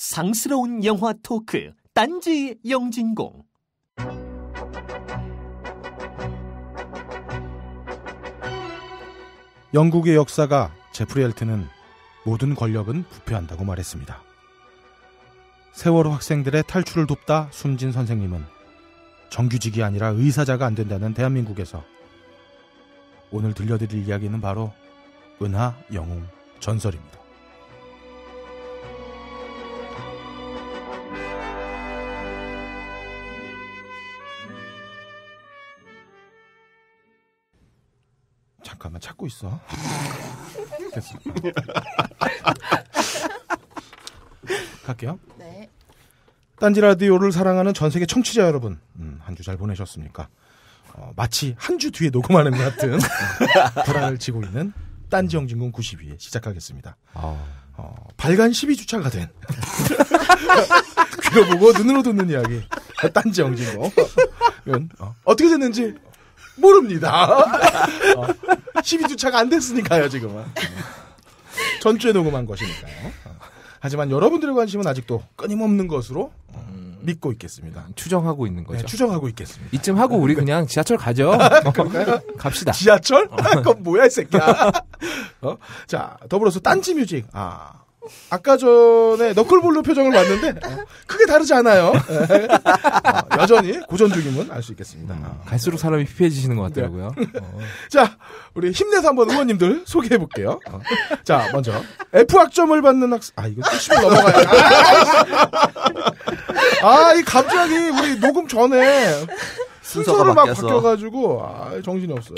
상스러운 영화 토크 딴지 영진공 영국의 역사가 제프리 엘트는 모든 권력은 부패한다고 말했습니다. 세월호 학생들의 탈출을 돕다 숨진 선생님은 정규직이 아니라 의사자가 안 된다는 대한민국에서 오늘 들려드릴 이야기는 바로 은하 영웅 전설입니다. 뭐 찾고 있어. 됐어. 갈게요. 네. 딴지 라디오를 사랑하는 전 세계 청취자 여러분, 음, 한주 잘 보내셨습니까? 어, 마치 한 주 뒤에 녹음하는 것 같은 불안을 지고 있는 딴지 영진군 92에 시작하겠습니다. 어... 어, 발간 12주차가 된 귀로 보고 눈으로 듣는 이야기 딴지 영진군 어, 어 어떻게 됐는지 모릅니다. 아. 12주차가 안 됐으니까요, 지금은. 전주에 녹음한 것이니까요. 하지만 여러분들의 관심은 아직도 끊임없는 것으로 음, 믿고 있겠습니다. 추정하고 있는 거죠. 네, 추정하고 있겠습니다. 이쯤 하고 우리 그러니까 그냥 지하철 가죠. 갑시다. 지하철? 어. 그건 뭐야, 이 새끼야. 어? 자, 더불어서 딴지 뮤직. 아, 아까 전에 너클볼로 표정을 봤는데 크게 다르지 않아요. 어, 여전히 고전 중임은 알 수 있겠습니다. 음, 갈수록 사람이 피폐해지시는 것 같더라고요. 어. 자, 우리 힘내서 한번 의원님들 소개해 볼게요. 어. 자, 먼저 F 학점을 받는 학생. 아 이거 70을 넘어가야. 아이 갑자기 우리 녹음 전에 순서가 로막 바뀌어서. 바뀌어가지고 아, 정신이 없어요.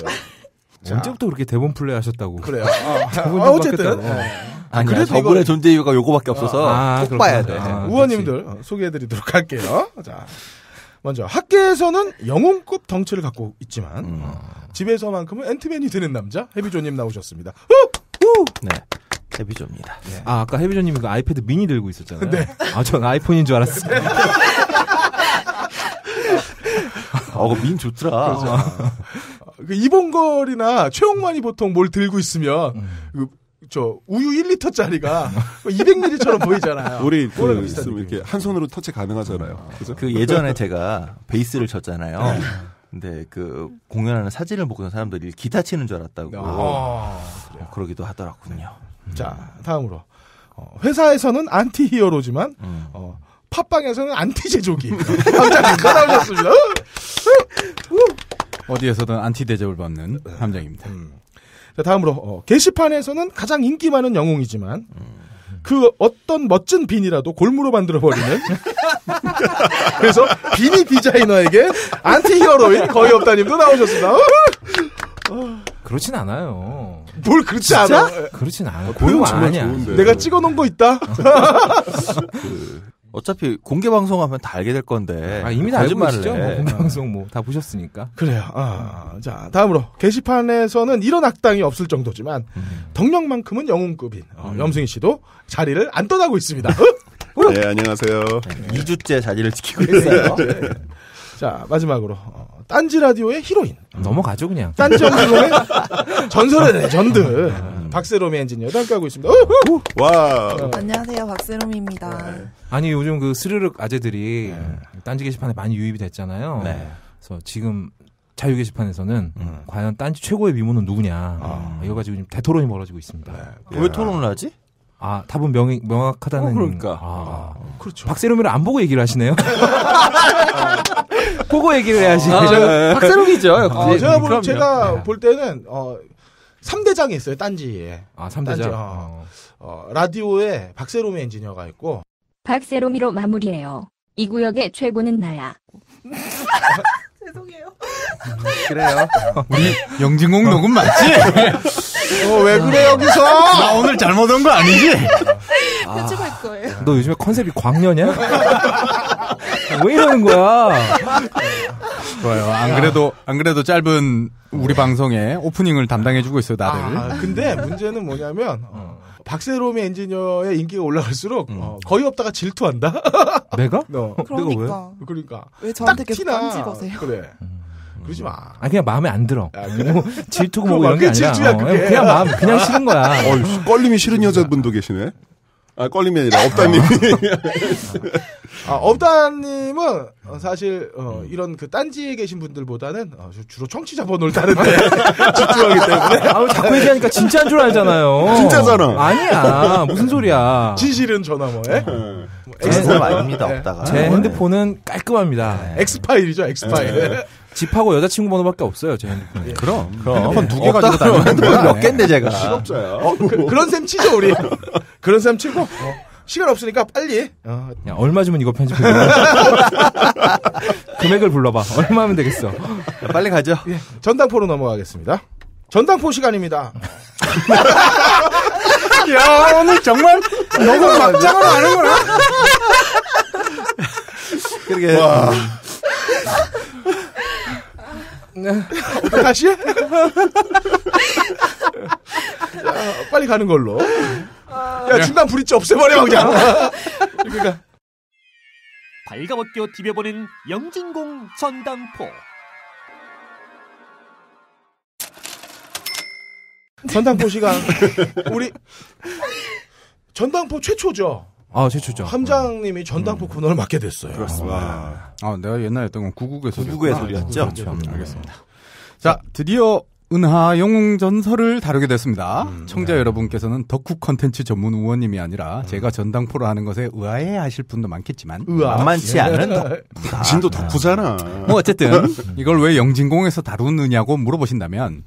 언제부터 그렇게 대본 플레이 하셨다고? 그래요. 어, 아, 어쨌든. 네. 아니, 아, 그래서 더블의 이걸... 존재 이유가 요거밖에 없어서 아, 아 꼭 봐야 돼. 아, 우원님들 어, 소개해드리도록 할게요. 자, 먼저 학계에서는 영웅급 덩치를 갖고 있지만 음. 어, 집에서만큼은 엔트맨이 되는 남자 해비조님 나오셨습니다. 네. 해비조입니다. 네. 예. 아, 아까 해비조님이 그 아이패드 미니 들고 있었잖아요. 네. 아, 전 아이폰인 줄 알았어요. 아, 그 미니 좋더라. 그렇죠. 그 이봉걸이나 최홍만이 음. 보통 뭘 들고 있으면 음. 그, 저 우유 1리터짜리가 200ml처럼 그 보이잖아요. 우리 그 있으면 이렇게 한 손으로 터치 가능하잖아요. 음. 그죠? 그 예전에 제가 베이스를 쳤잖아요. 네. 근데 그 공연하는 사진을 보고 사람들이 기타 치는 줄 알았다고 아, 어, 그러기도 하더라고요. 음. 자 다음으로 어, 회사에서는 안티히어로지만 음. 어, 팟빵에서는 안티제조기. 갑자기 나오셨습니다. 어디에서든 안티 대접을 받는 네. 함장입니다. 음. 자, 다음으로 어, 게시판에서는 가장 인기 많은 영웅이지만 음. 그 어떤 멋진 빈이라도 골무로 만들어버리는 그래서 비니 디자이너에게 안티 히어로인 거의 없다님도 나오셨습니다. 어! 그렇진 않아요. 뭘 그렇지 않아? 그렇진 않아. 고용 안 하냐. 내가 찍어놓은 거 있다. 그 어차피 공개 방송하면 다 알게 될 건데. 네. 아, 이미 다 알고 계시죠? 뭐 공개 어. 방송 뭐 다 보셨으니까. 그래요. 아, 자 다음으로 게시판에서는 이런 악당이 없을 정도지만 음. 덕력만큼은 영웅급인 어, 음. 염승희 씨도 자리를 안 떠나고 있습니다. 어? 네 안녕하세요. 네. 2주째 자리를 지키고 있어요. 네. 자 마지막으로 어, 딴지 라디오의 히로인 넘어가죠 그냥 딴지 라디오의 전설의 레전드 아. 박세롬이 엔지니어도 함께하고 있습니다. 와. 네. 안녕하세요, 박세롬입니다. 네. 아니 요즘 그 스르륵 아재들이 네. 딴지 게시판에 많이 유입이 됐잖아요. 네. 그래서 지금 자유 게시판에서는 음. 과연 딴지 최고의 미모는 누구냐 아. 이거 가지고 지금 대토론이 벌어지고 있습니다. 네. 왜 예. 토론을 하지? 아 답은 명, 명확하다는. 어, 그러니까. 아. 아 그렇죠. 박세롬이를 안 보고 얘기를 하시네요. 보고 얘기를 해야지. 아, 네. 박세롬이죠. 아, 제가, 볼, 예, 제가 볼 때는 어, 3대장이 있어요, 딴지에. 아, 3대장? 딴지, 어. 어, 어 라디오에 박세롬 엔지니어가 있고. 박세롬이로 마무리해요. 이 구역의 최고는 나야. 죄송해요. 음, 그래요. 우리 영진공 녹음 맞지? 어, 왜 그래, 여기서? 나 오늘 잘못 온 거 아니지? 편집갈 거예요. 아, 너 요즘에 컨셉이 광년이야? 왜 이러는 거야? 좋아요. 안 그래도 안 그래도 짧은 우리 방송에 오프닝을 담당해주고 있어요 나를. 아, 아, 근데 문제는 뭐냐면 어, 박세롬의 엔지니어의 인기가 올라갈수록 음. 어, 거의 없다가 질투한다. 내가? 너. 어. 그러니까. 왜? 그러니까. 왜 저한테 계속 딴집어세요 그래. 음. 그러지 마. 아 그냥 마음에 안 들어. 아, 뭐 그래? 뭐 질투고 뭐 이런 게 아니라 질투야, 어, 그냥 마음 그냥 싫은 거야. 어, 껄림이 싫은 여자분도 계시네. 아 껄림이 아니라 없다님. 아, 업다님은 어, 사실 어, 이런 그 딴지에 계신 분들보다는 어, 주로 청취자 번호를 따는데 집중하기 때문에. 아 자꾸 얘기하니까 진짜인 줄 알잖아요. 진짜잖아. 아니야 무슨 소리야. 진실은 전화 뭐해? 엑스파 네. 뭐, 아닙니다 없다가. 네. 제 핸드폰은 깔끔합니다. 엑스파일이죠 네. 엑스파일. 집하고 여자친구 번호밖에 없어요, 제 핸드폰. 예. 그럼. 그럼. 한드두개 가지고 다니는 핸드폰 몇 개인데, 제가. 실업자야. 어, 그, 런셈 치죠, 우리. 그런 셈 치고. 어. 시간 없으니까 빨리. 어. 야, 얼마 주면 이거 편집해. 금액을 불러봐. 얼마 하면 되겠어. 야, 빨리 가죠. 예. 전당포로 넘어가겠습니다. 전당포 시간입니다. 야, 오늘 정말 너무 막장을 하는구나. 그러게. 와. 네. 다시? 빨리 가는 걸로. 야 중간 브릿지 없애버려 아. 그냥. 그러니까. 발가벗겨 디벼보는 영진공 전당포. 전당포 시간. 우리 전당포 최초죠. 아 최초죠. 함장님이 음. 전당포 음. 코너를 맡게 됐어요. 그렇습니다. 와. 아 내가 옛날에 했던 건 구국의 소리. 구국의 소리였죠. 그렇죠. 음. 알겠습니다. 자 드디어 은하 영웅 전설을 다루게 됐습니다. 음, 네. 청자 네. 여러분께서는 덕후 컨텐츠 전문 의원님이 아니라 음. 제가 전당포로 하는 것에 의아해 하실 분도 많겠지만 만만치 않은 덕후. 아, 진도 덕후잖아. 뭐 어쨌든 이걸 왜 영진공에서 다루느냐고 물어보신다면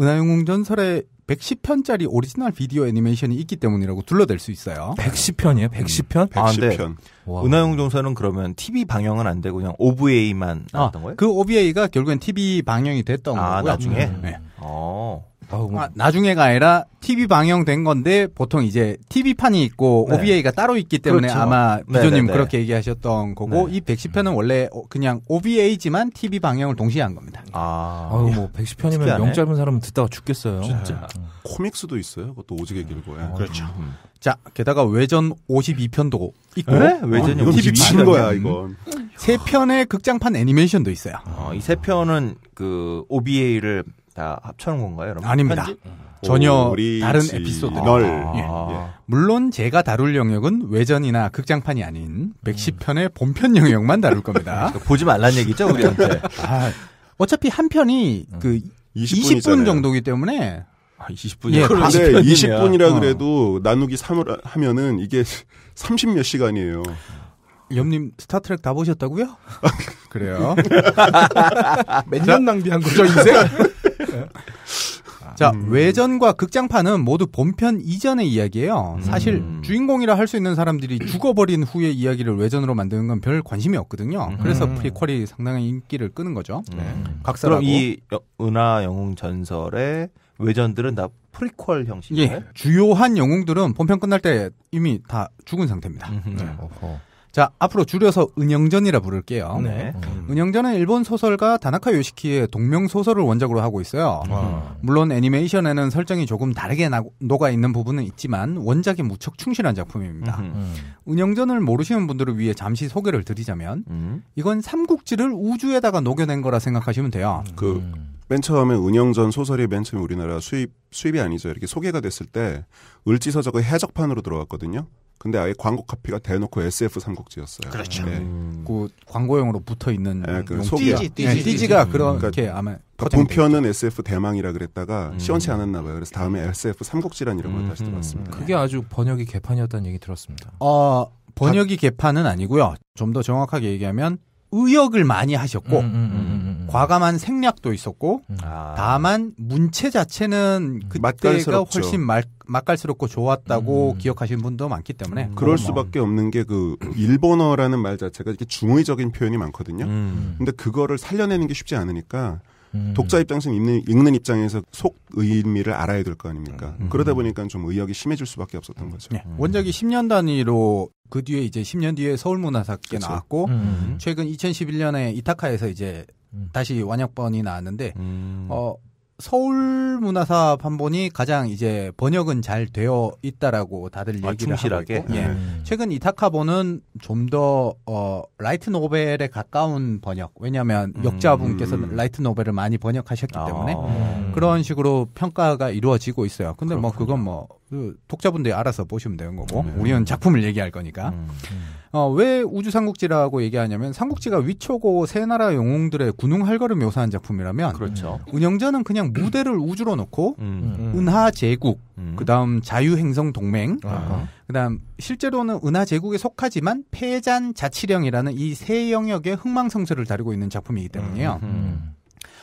은하 영웅 전설의 110편짜리 오리지널 비디오 애니메이션이 있기 때문이라고 둘러댈 수 있어요. 110편이에요? 110편? 음. 110편. 아, 네. 은하용 종사는 그러면 TV 방영은 안 되고 그냥 OVA만 아, 나왔던 아, 거예요? 그 OVA가 결국엔 TV 방영이 됐던 아, 거고요. 나중에. 음. 네. 어. 아 뭐. 아, 나중에가 아니라 TV 방영된 건데 보통 이제 TV 판이 있고 네. OVA가 따로 있기 때문에 그렇죠. 아마 네, 네, 비조님 네. 그렇게 얘기하셨던 거고 네. 이 110편은 원래 어, 그냥 OVA지만 TV 방영을 동시에 한 겁니다. 아, 아유 뭐 110편이면 영 짧은 사람은 듣다가 죽겠어요. 진짜 네. 코믹스도 있어요. 그것도 오지게 길고. 요 예. 아, 그렇죠. 음. 음. 자 게다가 외전 52편도 있고 네? 외전이 아, TV 미친 거야 이건. 음. 세 편의 극장판 애니메이션도 있어요. 어, 이세 편은 그 OVA를 다 합쳐놓은 건가요? 여러분? 아닙니다. 편집? 전혀 다른 에피소드. 아, 널. 아. 예. 예. 물론 제가 다룰 영역은 외전이나 극장판이 아닌 110편의 본편 영역만 다룰 겁니다. 그러니까 보지 말란 얘기죠, 우리한테. 아, 어차피 한 편이 음. 그 20분, 20분 정도기 때문에 아, 20분이 예, 그런데 20분이라 어. 그래도 나누기 3을 하면은 이게 30몇 시간이에요. 염님 스타트랙 다 보셨다고요? 그래요. 몇년 낭비한 거죠 인생? 자, 음. 외전과 극장판은 모두 본편 이전의 이야기예요. 사실 음. 주인공이라 할 수 있는 사람들이 죽어버린 후의 이야기를 외전으로 만드는 건 별 관심이 없거든요. 음. 그래서 음. 프리퀄이 상당한 인기를 끄는 거죠. 네. 네. 각설하고 이 은하 영웅 전설의 외전들은 다 프리퀄 형식이에요. 예, 주요한 영웅들은 본편 끝날 때 이미 다 죽은 상태입니다. 음. 네. 자, 앞으로 줄여서 은영전이라 부를게요. 네. 음. 음. 은영전은 일본 소설가 다나카 요시키의 동명 소설을 원작으로 하고 있어요. 아. 물론 애니메이션에는 설정이 조금 다르게 나, 녹아 있는 부분은 있지만 원작이 무척 충실한 작품입니다. 음. 음. 은영전을 모르시는 분들을 위해 잠시 소개를 드리자면 음. 이건 삼국지를 우주에다가 녹여낸 거라 생각하시면 돼요. 음. 그맨 처음에 은영전 소설이 맨 처음에 우리나라 수입 수입이 아니죠. 이렇게 소개가 됐을 때 을지서적의 해적판으로 들어왔거든요. 근데 아예 광고 카피가 대놓고 SF 삼국지였어요. 그렇죠. 네. 음. 그 광고용으로 붙어 있는 네, 그 속이 띠지, 띠지, 네, 띠지. 가 음. 그렇게 그러니까, 아마 그러니까 본편은 SF 대망이라 그랬다가 음. 시원치 않았나 봐요. 그래서 다음에 SF 삼국지란 이름으로 음. 다시 들어왔습니다. 그게 아주 번역이 개판이었다는 얘기 들었습니다. 어, 번역이 개판은 아니고요. 좀 더 정확하게 얘기하면 의역을 많이 하셨고 음, 음, 음, 과감한 생략도 있었고 아. 다만 문체 자체는 그때가 맛깔스럽죠. 훨씬 말, 맛깔스럽고 좋았다고 음. 기억하시는 분도 많기 때문에 그럴 뭐, 뭐. 수밖에 없는 게 그 일본어라는 말 자체가 이렇게 중의적인 표현이 많거든요. 음. 근데 그거를 살려내는 게 쉽지 않으니까 음. 독자 입장에서 읽는, 읽는, 입장에서 속 의미를 알아야 될 거 아닙니까? 음. 음. 그러다 보니까 좀 의역이 심해질 수밖에 없었던 거죠. 네. 음. 원작이 10년 단위로 그 뒤에 이제 10년 뒤에 서울문화사께 그렇죠. 나왔고 음. 음. 최근 2011년에 이타카에서 이제 다시 완역번이 나왔는데 어 서울 문화사판 본이 가장 이제 번역은 잘 되어 있다라고 다들 아, 얘기를 충실하게? 하고 있고, 예. 음. 최근 이타카본은 좀더 어, 라이트 노벨에 가까운 번역. 왜냐하면 음. 역자분께서는 라이트 노벨을 많이 번역하셨기 아. 때문에 음. 그런 식으로 평가가 이루어지고 있어요. 근데 뭐 그렇군요. 뭐 그건 뭐 그 독자분들이 알아서 보시면 되는 거고 음. 우리는 작품을 얘기할 거니까. 음. 음. 어, 왜 우주 삼국지라고 얘기하냐면 삼국지가 위초고 세 나라 영웅들의 군웅할거를 묘사한 작품이라면 그렇죠. 음. 운영자는 그냥 무대를 우주로 놓고 음. 음. 음. 은하 제국, 음. 그다음 자유행성 동맹, 아. 그다음 실제로는 은하 제국에 속하지만 폐잔 자치령이라는 이 세 영역의 흥망성쇠를 다루고 있는 작품이기 때문이에요. 음.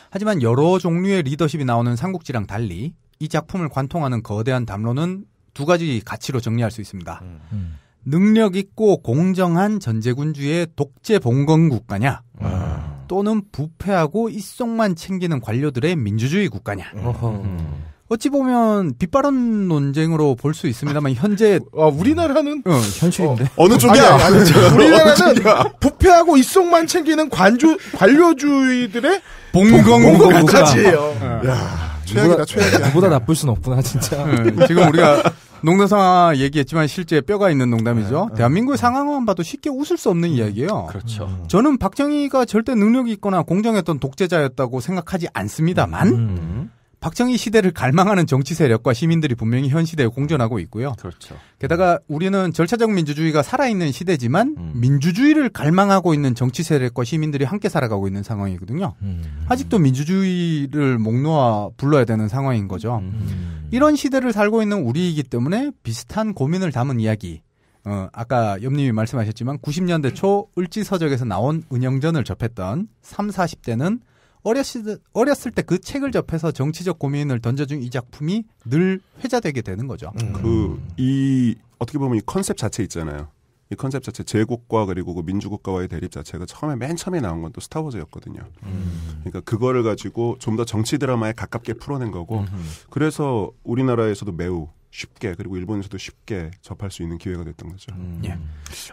하지만 여러 종류의 리더십이 나오는 삼국지랑 달리 이 작품을 관통하는 거대한 담론은 두 가지 가치로 정리할 수 있습니다. 음. 능력 있고 공정한 전제군주의 독재 봉건 국가냐 아. 또는 부패하고 이속만 챙기는 관료들의 민주주의 국가냐 음. 어찌 보면 빛바른 논쟁으로 볼 수 있습니다만 현재 아, 우리나라는 어, 현실인데 어, 느 쪽이야? 아니, 아니, 우리나라는 부패하고 이속만 챙기는 관주 관료주의들의 봉건국가지예요 어. 야. 최악이다, 최악이다 누보다 나쁠 순 없구나, 진짜. 어, 지금 우리가 농담 상아 얘기했지만 실제 뼈가 있는 농담이죠. 네, 네. 대한민국의 상황만 봐도 쉽게 웃을 수 없는 음. 이야기예요. 그렇죠. 음. 저는 박정희가 절대 능력이 있거나 공정했던 독재자였다고 생각하지 않습니다만 음. 박정희 시대를 갈망하는 정치 세력과 시민들이 분명히 현 시대에 공존하고 있고요. 그렇죠. 게다가 우리는 절차적 민주주의가 살아있는 시대지만 음. 민주주의를 갈망하고 있는 정치 세력과 시민들이 함께 살아가고 있는 상황이거든요. 음. 아직도 민주주의를 목 놓아 불러야 되는 상황인 거죠. 음. 이런 시대를 살고 있는 우리이기 때문에 비슷한 고민을 담은 이야기. 어, 아까 염님이 말씀하셨지만 90년대 초 을지서적에서 나온 은영전을 접했던 3, 40대는 어렸을, 어렸을 때 그 책을 접해서 정치적 고민을 던져준 이 작품이 늘 회자되게 되는 거죠. 음. 그, 이, 어떻게 보면 이 컨셉 자체 있잖아요. 이 컨셉 자체 제국과 그리고 그 민주국가와의 대립 자체가 처음에 맨 처음에 나온 건 또 스타워즈였거든요. 음. 그러니까 그거를 가지고 좀 더 정치 드라마에 가깝게 풀어낸 거고 음. 그래서 우리나라에서도 매우 쉽게 그리고 일본에서도 쉽게 접할 수 있는 기회가 됐던 거죠. 음. 예.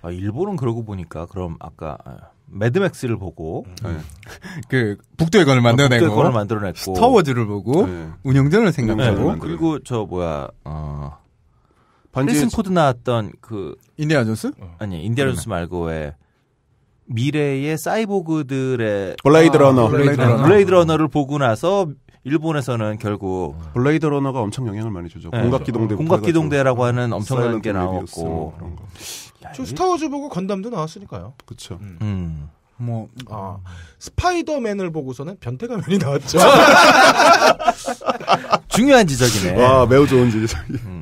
아, 일본은 그러고 보니까 그럼 아까 아, 매드맥스를 보고 네. 그 북도의 건을 아, 만들어내고, 북도의 건을 만들어냈고 스타워즈를 보고 네. 운영전을 생각하고 네. 그리고 저 뭐야 어, 반리슨 포드 나왔던 그 인디아나 존스 어. 아니 인디아나 존스 음. 말고 왜 미래의 사이보그들의 블레이드, 아, 러너. 블레이드 러너를 보고 나서 일본에서는 결국 음. 블레이드 러너가 엄청 영향을 많이 주죠. 네. 공각 그렇죠. 기동대 공각 기동대라고 하는 엄청난 게 나왔고 뭐 그런 저 스타워즈 보고 건담도 나왔으니까요. 그렇죠. 음. 음. 뭐, 아, 스파이더맨을 보고서는 변태가면이 나왔죠. 중요한 지적이네. 와, 매우 좋은 지적이. 음.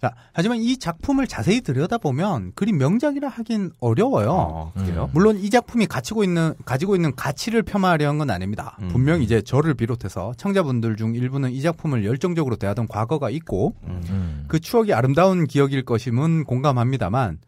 자, 하지만 이 작품을 자세히 들여다보면 그리 명작이라 하긴 어려워요. 아, 음. 물론 이 작품이 가지고 있는 가지고 있는 가치를 폄하하려는 건 아닙니다. 음. 분명 이제 저를 비롯해서 청자분들 중 일부는 이 작품을 열정적으로 대하던 과거가 있고 음. 그 추억이 아름다운 기억일 것임은 공감합니다만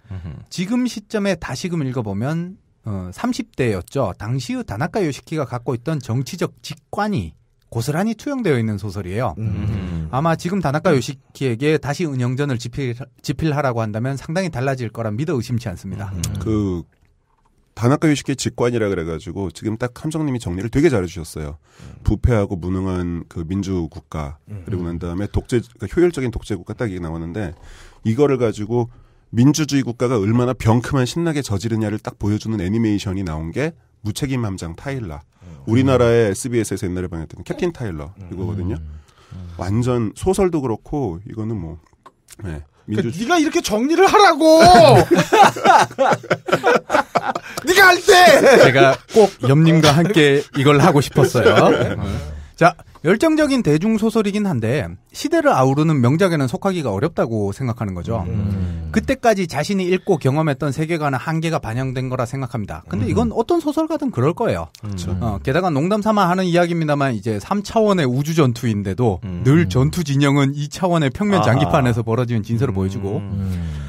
지금 시점에 다시금 읽어보면 어, 30대였죠. 당시의 다나카 요시키가 갖고 있던 정치적 직관이 고스란히 투영되어 있는 소설이에요. 음. 아마 지금 다나카 요시키에게 다시 은영전을 집필, 집필하라고 한다면 상당히 달라질 거라 믿어 의심치 않습니다. 음. 그 다나카 요시키의 직관이라 그래가지고 지금 딱 함정님이 정리를 되게 잘해주셨어요. 음. 부패하고 무능한 그 민주 국가 음. 그리고 난 다음에 독재 그러니까 효율적인 독재 국가 딱 이게 나왔는데 이거를 가지고 민주주의 국가가 얼마나 병큼한 신나게 저지르냐를 딱 보여주는 애니메이션이 나온 게 무책임 함장 타일러 음. 우리나라의 SBS에서 옛날에 방영했던 캡틴 타일러 음. 이거거든요. 음. 완전 소설도 그렇고 이거는 뭐 네. 민주... 그, 네가 이렇게 정리를 하라고. 네가 할 때. 제가 꼭 염님과 함께 이걸 하고 싶었어요. 네. 자, 열정적인 대중 소설이긴 한데 시대를 아우르는 명작에는 속하기가 어렵다고 생각하는 거죠. 음. 그때까지 자신이 읽고 경험했던 세계관의 한계가 반영된 거라 생각합니다. 근데 이건 음. 어떤 소설가든 그럴 거예요. 그렇 어, 게다가 농담 삼아 하는 이야기입니다만 이제 3차원의 우주 전투인데도 음. 늘 전투 진영은 2차원의 평면 아. 장기판에서 벌어지는 진서를 음. 보여주고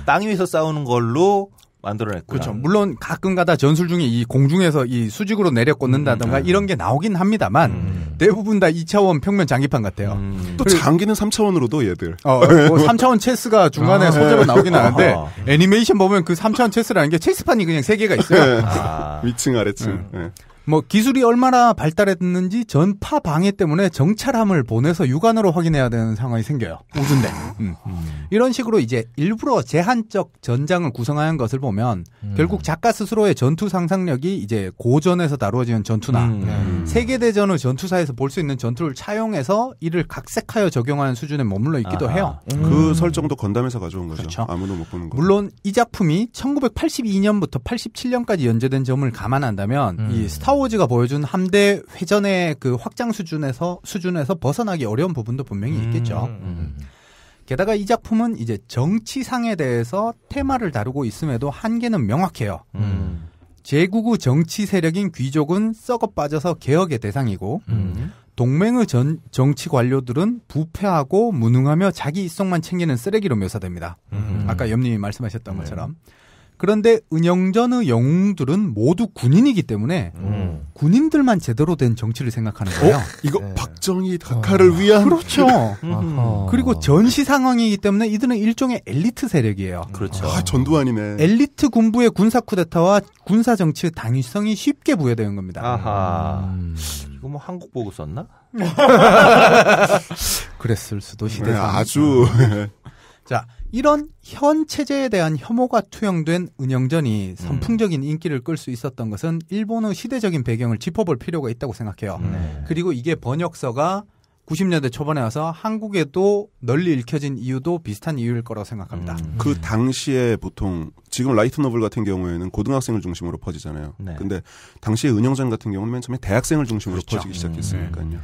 땅 위에서 싸우는 걸로 만들어냈고 그렇죠. 물론 가끔가다 전술 중에 이 공중에서 이 수직으로 내려 꽂는다던가 음. 이런 게 나오긴 합니다만 음. 대부분 다 2차원 평면 장기판 같아요. 음. 또 장기는 3차원으로도 얘들. 어, 어 뭐 3차원 체스가 중간에 아, 소재로 나오긴 아. 하는데 아 애니메이션 보면 그 3차원 체스라는 게 체스판이 그냥 3개가 있어요. 아. 위층 아래층. 음. 네. 뭐 기술이 얼마나 발달했는지 전파 방해 때문에 정찰함을 보내서 육안으로 확인해야 되는 상황이 생겨요. 우주인데. 음. 음. 이런 식으로 이제 일부러 제한적 전장을 구성하는 것을 보면 음. 결국 작가 스스로의 전투 상상력이 이제 고전에서 다루어지는 전투나 음. 네. 음. 세계대전 후 전투사에서 볼 수 있는 전투를 차용해서 이를 각색하여 적용하는 수준에 머물러 있기도 아 해요. 음. 그 설정도 건담에서 가져온 거죠. 그렇죠. 아무도 못 보는 거. 물론 이 작품이 1982년부터 87년까지 연재된 점을 감안한다면 이 스타 스타워즈가 보여준 함대 회전의 그 확장 수준에서 수준에서 벗어나기 어려운 부분도 분명히 음. 있겠죠. 음. 게다가 이 작품은 이제 정치상에 대해서 테마를 다루고 있음에도 한계는 명확해요. 음. 제국의 정치 세력인 귀족은 썩어 빠져서 개혁의 대상이고 음. 동맹의 전, 정치 관료들은 부패하고 무능하며 자기 이성만 챙기는 쓰레기로 묘사됩니다. 아까 염님이 말씀하셨던 네. 것처럼. 그런데 은영전의 영웅들은 모두 군인이기 때문에 음. 군인들만 제대로 된 정치를 생각하는 거예요. 어? 이거 네. 박정희 각하를 아. 어. 위한 그렇죠. 음. 그리고 전시 상황이기 때문에 이들은 일종의 엘리트 세력이에요. 그렇죠. 아, 전두환이네. 엘리트 군부의 군사 쿠데타와 군사 정치의 당위성이 쉽게 부여되는 겁니다. 아하. 음. 이거 뭐 한국 보고 썼나? 그랬을 수도 시대. 네, 아주. 음. 자, 이런 현 체제에 대한 혐오가 투영된 은영전이 음. 선풍적인 인기를 끌 수 있었던 것은 일본의 시대적인 배경을 짚어볼 필요가 있다고 생각해요. 음. 네. 그리고 이게 번역서가 90년대 초반에 와서 한국에도 널리 읽혀진 이유도 비슷한 이유일 거라고 생각합니다. 음. 그 당시에 보통 지금 라이트 노블 같은 경우에는 고등학생을 중심으로 퍼지잖아요. 네. 근데 당시에 은영전 같은 경우는 맨 처음에 대학생을 중심으로 그렇죠. 퍼지기 시작했으니까요. 음.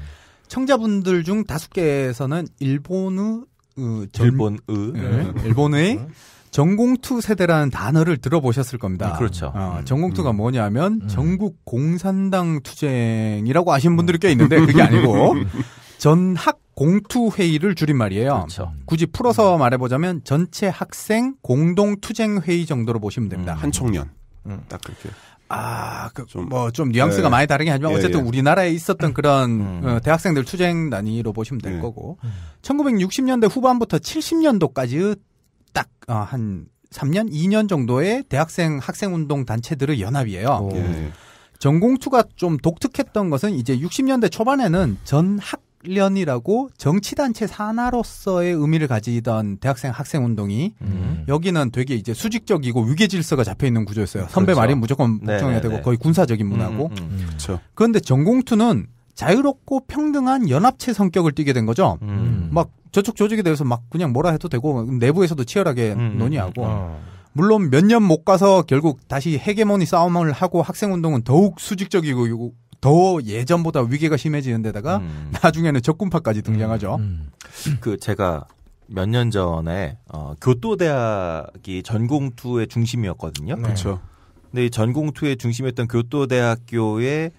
청자분들 중다섯 개에서는 일본의 그 예, 네. 일본의 일본의 네. 전공투 세대라는 단어를 들어보셨을 겁니다. 네, 그렇죠. 어, 음. 전공투가 음. 뭐냐면 음. 전국 공산당 투쟁이라고 아시는 분들이 꽤 있는데 그게 아니고 전학 공투 회의를 줄인말이에요. 그렇죠. 굳이 풀어서 말해보자면 전체 학생 공동 투쟁 회의 정도로 보시면 됩니다. 한 청년. 음. 딱 그렇게. 아, 그, 좀, 뭐, 좀 뉘앙스가 예, 많이 다르긴 하지만, 예, 어쨌든 예, 우리나라에 있었던 그런, 음. 어, 대학생들 투쟁 단위로 보시면 될 예. 거고, 음. 1960년대 음. 후반부터 70년도까지 딱, 어, 한 3년, 2년 정도의 대학생 학생운동 단체들의 연합이에요. 전공투가 좀 독특했던 것은 이제 60년대 초반에는 전 학, 학련이라고 정치단체 산하로서의 의미를 가지던 대학생 학생 운동이 음. 여기는 되게 이제 수직적이고 위계 질서가 잡혀 있는 구조였어요. 선배 그렇죠. 말이 무조건 네, 복종해야 네, 되고 네. 거의 군사적인 문화고. 음, 음, 음, 그렇죠. 그런데 전공투는 자유롭고 평등한 연합체 성격을 띠게 된 거죠. 음. 막 저쪽 조직에 대해서 막 그냥 뭐라 해도 되고 내부에서도 치열하게 논의하고. 어. 물론 몇 년 못 가서 결국 다시 헤게모니 싸움을 하고 학생 운동은 더욱 수직적이고 더 예전보다 위기가 심해지는 데다가 음. 나중에는 적군파까지 등장하죠. 음. 음. 그 제가 몇 년 전에 어, 교토대학이 전공투의 중심이었거든요. 네. 그렇죠. 근데 이 전공투의 중심이었던 교토대학교에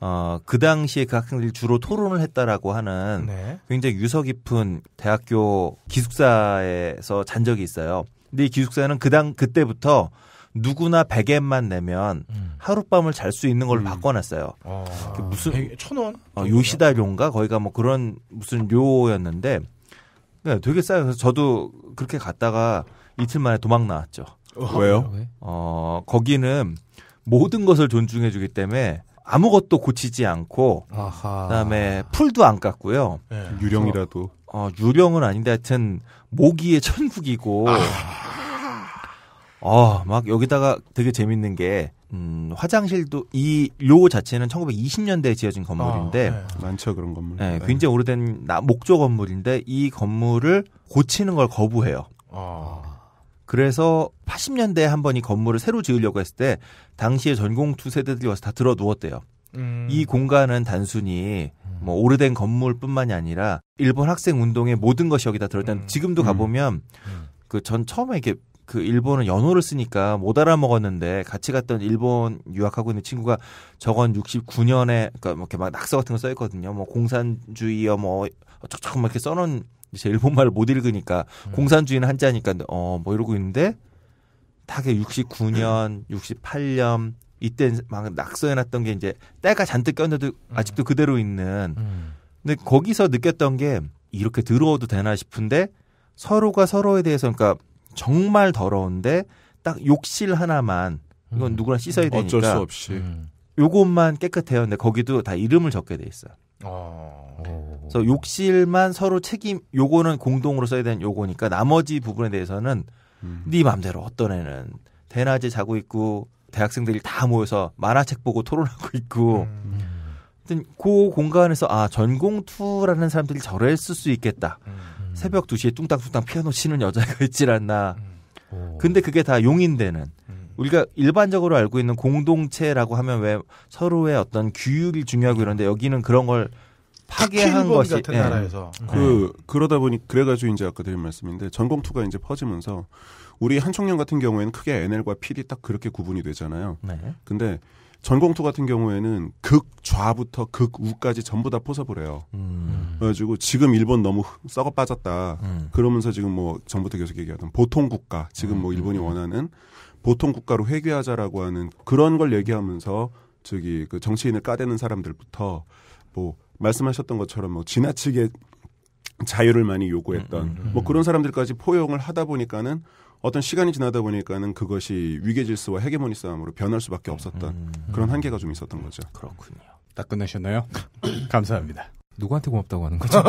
어, 그 당시에 그 학생들이 주로 토론을 했다라고 하는 네. 굉장히 유서 깊은 대학교 기숙사에서 잔 적이 있어요. 근데 이 기숙사는 그당 그때부터 누구나 100엔만 내면 음. 하룻밤을 잘 수 있는 걸로 음. 바꿔놨어요. 아, 그 무슨 100, 천 원? 어, 요시다료인가 거기가 뭐 그런 무슨 료였는데 네, 되게 싸요. 그래서 저도 그렇게 갔다가 이틀 만에 도망 나왔죠. 어. 왜요? 어 거기는 모든 것을 존중해주기 때문에 아무것도 고치지 않고 아하. 그다음에 풀도 안 깎고요. 네. 유령이라도. 어, 유령은 아닌데 하여튼 모기의 천국이고. 아하. 어, 막 여기다가 되게 재밌는 게, 음, 화장실도 이 요 자체는 1920년대에 지어진 건물인데. 아, 네. 많죠, 그런 건물. 네, 네. 굉장히 오래된 나, 목조 건물인데 이 건물을 고치는 걸 거부해요. 아. 그래서 80년대에 한번이 건물을 새로 지으려고 했을 때 당시에 전공투 세대들이 와서 다 들어 누웠대요. 음. 이 공간은 단순히 뭐 오래된 건물뿐만이 아니라 일본 학생 운동의 모든 것이 여기다 들어있다. 음. 지금도 음. 가보면 음. 그전 처음에 이렇게 그 일본은 연호를 쓰니까 못 알아먹었는데 같이 갔던 일본 유학하고 있는 친구가 저건 69년에 그니까뭐 이렇게 막 낙서 같은 거 써 있거든요. 뭐 공산주의여 뭐 척척 막 이렇게 써놓은 이제 일본말을 못 읽으니까 음. 공산주의는 한자니까 어 뭐 이러고 있는데 타게 69년, 68년 이때 막 낙서해놨던 게 이제 때가 잔뜩 꼈는데도 음. 아직도 그대로 있는. 음. 근데 거기서 느꼈던 게 이렇게 들어도 되나 싶은데 서로가 서로에 대해서 그러니까 정말 더러운데 딱 욕실 하나만 이건 음. 누구나 씻어야 되니까 어쩔 수 없이 음. 요것만 깨끗해요. 근데 거기도 다 이름을 적게 돼 있어요. 어... 그래서 욕실만 서로 책임 요거는 공동으로 써야 되는 요거니까 나머지 부분에 대해서는 음. 네 맘대로 어떤 애는 대낮에 자고 있고 대학생들이 다 모여서 만화책 보고 토론하고 있고 음. 하여튼 그 공간에서 아 전공투라는 사람들이 저를 쓸 수 있겠다. 음. 새벽 2시에 뚱땅뚱땅 피아노 치는 여자가 있질 않나. 음. 근데 그게 다 용인되는 음. 우리가 일반적으로 알고 있는 공동체라고 하면 왜 서로의 어떤 규율이 중요하고 이런데 여기는 그런 걸 파괴한 것이 같은 예. 나라에서 음. 그 네. 그러다 보니 그래가지고 이제 아까 드린 말씀인데 전공투가 이제 퍼지면서 우리 한 청년 같은 경우에는 크게 NL과 PD 딱 그렇게 구분이 되잖아요. 네. 근데 전공투 같은 경우에는 극좌부터 극우까지 전부 다 포섭을 해요. 음. 그래가지고 지금 일본 너무 썩어 빠졌다. 음. 그러면서 지금 뭐 전부터 계속 얘기하던 보통 국가, 지금 뭐 음, 일본이 음, 음. 원하는 보통 국가로 회귀하자라고 하는 그런 걸 얘기하면서 저기 그 정치인을 까대는 사람들부터 뭐 말씀하셨던 것처럼 뭐 지나치게 자유를 많이 요구했던 뭐 그런 사람들까지 포용을 하다 보니까는 어떤 시간이 지나다 보니까는 그것이 위계 질서와 헤게모니 싸움으로 변할 수밖에 없었던 음. 그런 한계가 좀 있었던 거죠. 그렇군요. 다 끝내셨나요? 감사합니다. 누구한테 고맙다고 하는 거죠?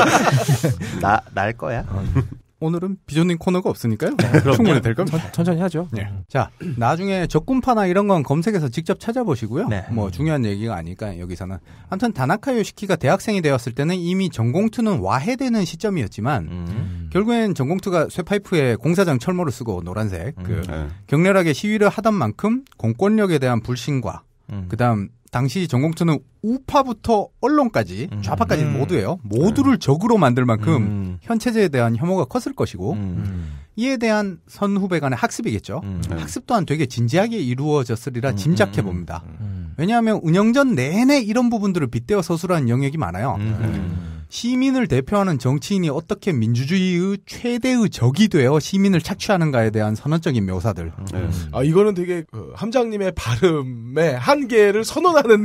나, 날 거야. 어, 네. 오늘은 비조님 코너가 없으니까요. 어, 충분히 될 겁니다. 천, 천천히 하죠. 네. 음. 자, 나중에 적군파나 이런 건 검색해서 직접 찾아보시고요. 네. 뭐 중요한 얘기가 아니까 니 여기서는. 아무튼 다나카 요시키가 대학생이 되었을 때는 이미 전공투는 와해되는 시점이었지만 음. 결국엔 전공투가 쇠파이프에 공사장 철모를 쓰고 노란색 그 음. 그 네. 격렬하게 시위를 하던 만큼 공권력에 대한 불신과 음. 그다음 당시 전공투는 우파부터 언론까지 음. 좌파까지 음. 모두예요. 네. 모두를 적으로 만들 만큼 음. 현 체제에 대한 혐오가 컸을 것이고 음. 이에 대한 선후배 간의 학습이겠죠. 음. 네. 학습 또한 되게 진지하게 이루어졌으리라 음. 짐작해 봅니다. 왜냐하면 운영전 내내 이런 부분들을 빗대어 서술한 영역이 많아요. 시민을 대표하는 정치인이 어떻게 민주주의의 최대의 적이 되어 시민을 착취하는가에 대한 선언적인 묘사들. 음. 네. 음. 아 이거는 되게 그 함장님의 발음의 한계를 선언하는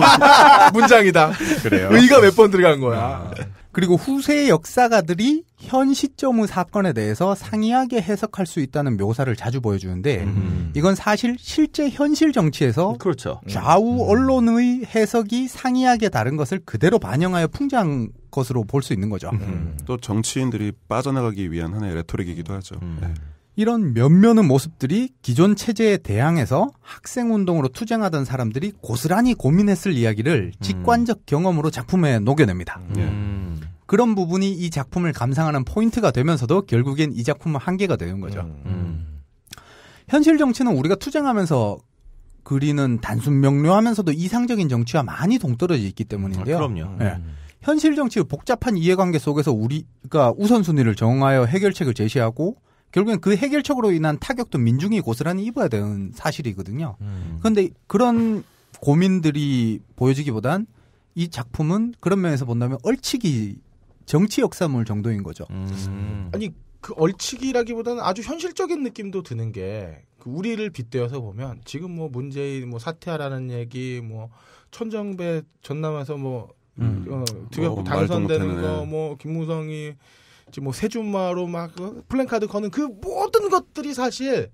문장이다. 그래요. 의가 몇 번 들어간 거야. 아. 그리고 후세 의 역사가들이 현 시점의 사건에 대해서 상이하게 해석할 수 있다는 묘사를 자주 보여주는데 음. 이건 사실 실제 현실 정치에서 그렇죠. 좌우 음. 언론의 해석이 상이하게 다른 것을 그대로 반영하여 풍자한 것으로 볼 수 있는 거죠. 음. 또 정치인들이 빠져나가기 위한 하나의 레토릭이기도 하죠. 음. 네. 이런 면면의 모습들이 기존 체제에 대항해서 학생운동으로 투쟁하던 사람들이 고스란히 고민했을 이야기를 음. 직관적 경험으로 작품에 녹여냅니다. 예. 그런 부분이 이 작품을 감상하는 포인트가 되면서도 결국엔 이 작품은 한계가 되는 거죠. 음. 음. 현실 정치는 우리가 투쟁하면서 그리는 단순 명료하면서도 이상적인 정치와 많이 동떨어져 있기 때문인데요. 아, 그럼요. 네. 현실 정치의 복잡한 이해관계 속에서 우리가 우선순위를 정하여 해결책을 제시하고 결국엔 그 해결책으로 인한 타격도 민중이 고스란히 입어야 되는 사실이거든요. 음. 그런데 그런 고민들이 보여지기보단 이 작품은 그런 면에서 본다면 얼치기 정치 역사물 정도인 거죠. 음. 아니 그 얼치기라기보다는 아주 현실적인 느낌도 드는 게 그 우리를 빗대어서 보면 지금 뭐 문재인 뭐 사퇴하라는 얘기 뭐 천정배 전남에서 뭐 음. 어, 드 뭐 당선되는 거뭐 예. 김무성이 지금 뭐 세준마로 막 그 플랜카드 거는 그 모든 것들이 사실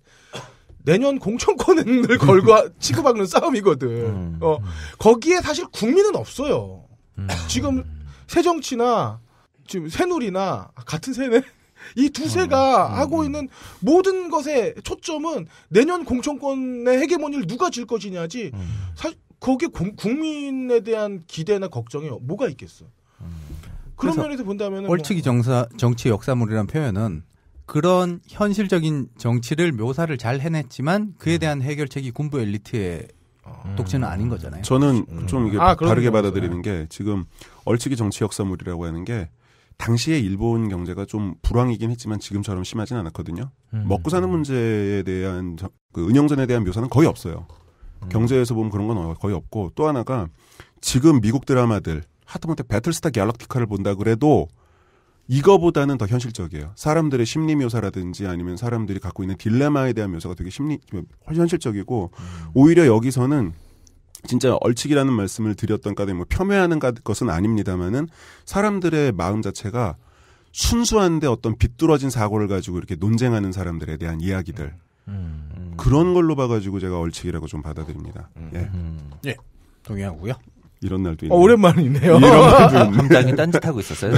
내년 공천권을 걸고 치고받는 싸움이거든. 음. 어 거기에 사실 국민은 없어요. 음. 지금 새정치나 지금 새누리나 같은 새네. 이두 새가 음, 음 하고 음. 있는 모든 것의 초점은 내년 공천권의 헤게모니를 누가 질 것이냐지 음. 사, 거기에 공, 국민에 대한 기대나 걱정이 뭐가 있겠어. 그런 면에서 본다면 월치기 뭐 정사, 정치 역사물이라는 표현은 그런 현실적인 정치를 묘사를 잘 해냈지만 그에 음. 대한 해결책이 군부 엘리트의 아. 독재는 아닌 거잖아요. 저는 좀 이게 아, 다르게 받아들이는 게 지금 얼치기 정치 역사물이라고 하는 게 당시에 일본 경제가 좀 불황이긴 했지만 지금처럼 심하진 않았거든요. 음. 먹고 사는 문제에 대한 그 은영전에 대한 묘사는 거의 없어요. 음. 경제에서 보면 그런 건 어, 거의 없고 또 하나가 지금 미국 드라마들 하트못테 배틀스타 갤럭티카를 본다 그래도 이거보다는 더 현실적이에요. 사람들의 심리 묘사라든지 아니면 사람들이 갖고 있는 딜레마에 대한 묘사가 되게 심리 뭐, 훨씬 현실적이고 음. 오히려 여기서는 진짜 얼치기라는 말씀을 드렸던 까닭 뭐 폄훼하는 것은 아닙니다만은 사람들의 마음 자체가 순수한데 어떤 비뚤어진 사고를 가지고 이렇게 논쟁하는 사람들에 대한 이야기들 음, 음. 그런 걸로 봐가지고 제가 얼치기라고 좀 받아들입니다. 음, 예. 음. 예, 동의하고요. 이런 날도 어, 있네요. 어, 오랜만이네요. 감당이 딴짓하고 있었어요.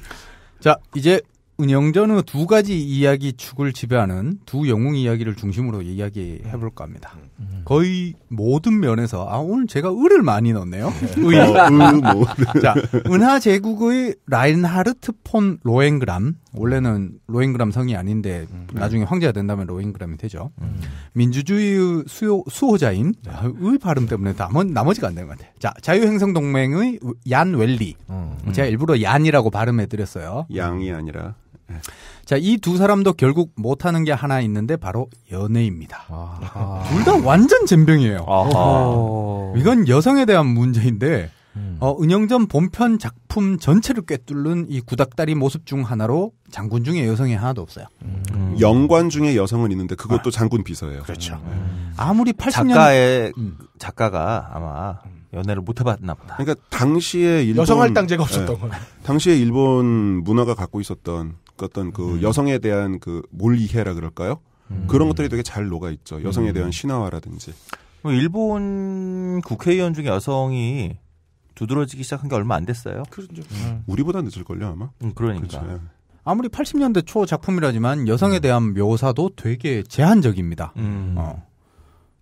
자, 이제 은영전의 두 가지 이야기 축을 지배하는 두 영웅 이야기를 중심으로 이야기해 볼까 합니다. 음. 음. 거의 모든 면에서 아 오늘 제가 을을 많이 넣네요 네. 의. 어, 자, 은하 제국의 라인하르트 폰 로엔그람 원래는 로엔그람 성이 아닌데 음. 네. 나중에 황제가 된다면 로엔그람이 되죠. 민주주의의 수요, 수호자인 네. 아, 의 발음 때문에 나머, 나머지가 안 되는 것 같아요. 자, 자유행성 동맹의 얀 웰리. 제가 일부러 얀이라고 발음해 드렸어요. 양이 아니라 자, 이 두 사람도 결국 못하는 게 하나 있는데 바로 연애입니다. 아. 둘다 완전 젬병이에요. 아. 이건 여성에 대한 문제인데 음. 어, 은영전 본편 작품 전체를 꿰뚫는 이 구닥다리 모습 중 하나로 장군 중에 여성이 하나도 없어요. 음. 영관 중에 여성은 있는데 그것도 아. 장군 비서예요. 그렇죠. 음. 아무리 80년 작가의 음. 작가가 아마 연애를 못 해봤나 보다. 그러니까 당시에 일본 여성 할당제가 없었던 예. 네. 거예요. 당시에 일본 문화가 갖고 있었던 어떤 그 음. 여성에 대한 그 몰이해라 그럴까요? 음. 그런 것들이 되게 잘 녹아 있죠. 여성에 음. 대한 신화화라든지. 일본 국회의원 중에 여성이 두드러지기 시작한 게 얼마 안 됐어요. 그렇죠. 음. 음. 우리보다 늦을걸요 아마. 음, 그러니까. 그렇죠. 아무리 80년대 초 작품이라지만 여성에 대한 묘사도 되게 제한적입니다. 음. 어.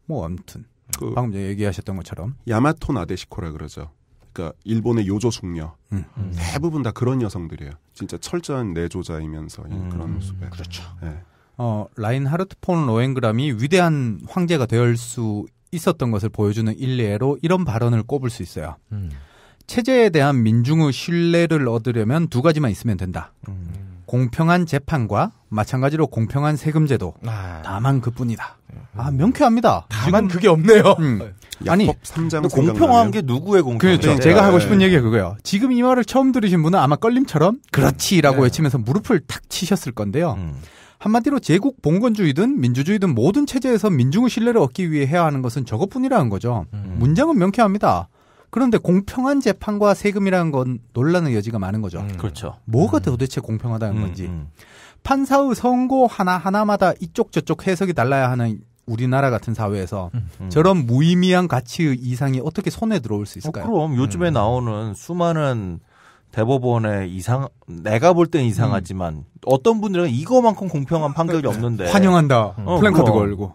뭐 아무튼 그 방금 얘기하셨던 것처럼 야마토 나데시코라 그러죠. 그러니까 일본의 요조 숙녀 음. 대부분 다 그런 여성들이에요. 진짜 철저한 내조자이면서 음. 그런 모습에 그렇죠. 네. 어, 라인하르트 폰 로엔그람이 위대한 황제가 될 수 있었던 것을 보여주는 일례로 이런 발언을 꼽을 수 있어요. 음. 체제에 대한 민중의 신뢰를 얻으려면 두 가지만 있으면 된다. 음. 공평한 재판과 마찬가지로 공평한 세금 제도. 아. 다만 그뿐이다. 네. 아 명쾌합니다. 다만 그게 없네요. 음. 네. 아니 공평한 게 누구의 공평? 그렇죠. 제가 하고 싶은 얘기가 그거예요. 지금 이 말을 처음 들으신 분은 아마 껄림처럼 그렇지라고 외치면서 무릎을 탁 치셨을 건데요. 음. 한마디로 제국 봉건주의든 민주주의든 모든 체제에서 민중의 신뢰를 얻기 위해 해야 하는 것은 저것뿐이라는 거죠. 음. 문장은 명쾌합니다. 그런데 공평한 재판과 세금이라는 건 논란의 여지가 많은 거죠. 음. 그렇죠. 뭐가 음. 도대체 공평하다는 음, 건지. 음, 판사의 선고 하나하나마다 이쪽 저쪽 해석이 달라야 하는 우리나라 같은 사회에서 음. 음. 저런 무의미한 가치의 이상이 어떻게 손에 들어올 수 있을까요? 어, 그럼 요즘에 음. 나오는 수많은 대법원의 이상 내가 볼 땐 이상하지만 음. 어떤 분들은 이거만큼 공평한 판결이 음. 없는데 환영한다 음. 어, 플랜카드 걸고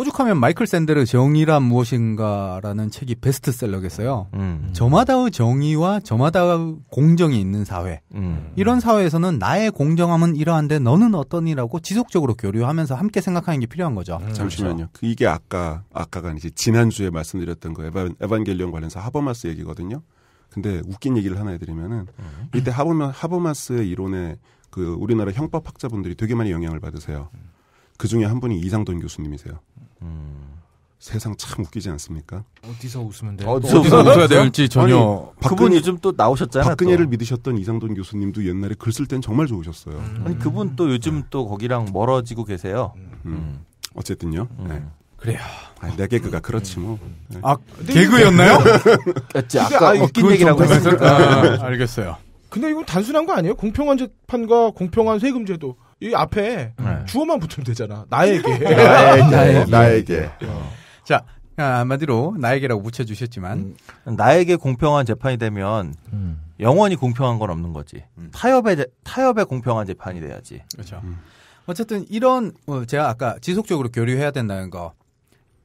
오죽하면 마이클 샌데르 정의란 무엇인가라는 책이 베스트셀러겠어요. 음. 저마다의 정의와 저마다의 공정이 있는 사회. 음. 이런 사회에서는 나의 공정함은 이러한데 너는 어떠니라고 지속적으로 교류하면서 함께 생각하는 게 필요한 거죠. 음. 잠시만요. 그렇죠. 이게 아까 아까가 이제 지난주에 말씀드렸던 거 에반, 에반겔리온 관련해서 하버마스 얘기거든요. 근데 웃긴 얘기를 하나 해드리면은 음. 이때 하버마, 하버마스의 이론에 그 우리나라 형법학자분들이 되게 많이 영향을 받으세요. 음. 그 중에 한 분이 이상돈 교수님이세요. 세상 참 웃기지 않습니까? 어디서 웃으면 돼? 어디서, 어디서 웃어야 될지 전혀. 아니, 그분 요즘 또 나오셨잖아요. 박근혜를 또. 믿으셨던 이상돈 교수님도 옛날에 글 쓸 땐 정말 좋으셨어요. 음. 아니 그분 또 요즘 네. 또 거기랑 멀어지고 계세요. 음. 음. 어쨌든요. 음. 네. 그래요. 아니, 내 네 개그가 그렇지 뭐. 음. 네. 아 개그였나요? 그치, 아까 아 웃긴 얘기라고 했으니까. 아, 알겠어요. 근데 이건 단순한 거 아니에요? 공평한 재판과 공평한 세금 제도. 이 앞에 네. 주어만 붙으면 되잖아. 나에게. 나에게. 나에게. 나에게. 어. 자, 아, 한마디로 나에게라고 붙여주셨지만 음, 나에게 공평한 재판이 되면 음. 영원히 공평한 건 없는 거지. 음. 타협에 타협에 공평한 재판이 돼야지. 그렇죠. 어쨌든 이런 어, 제가 아까 지속적으로 교류해야 된다는 거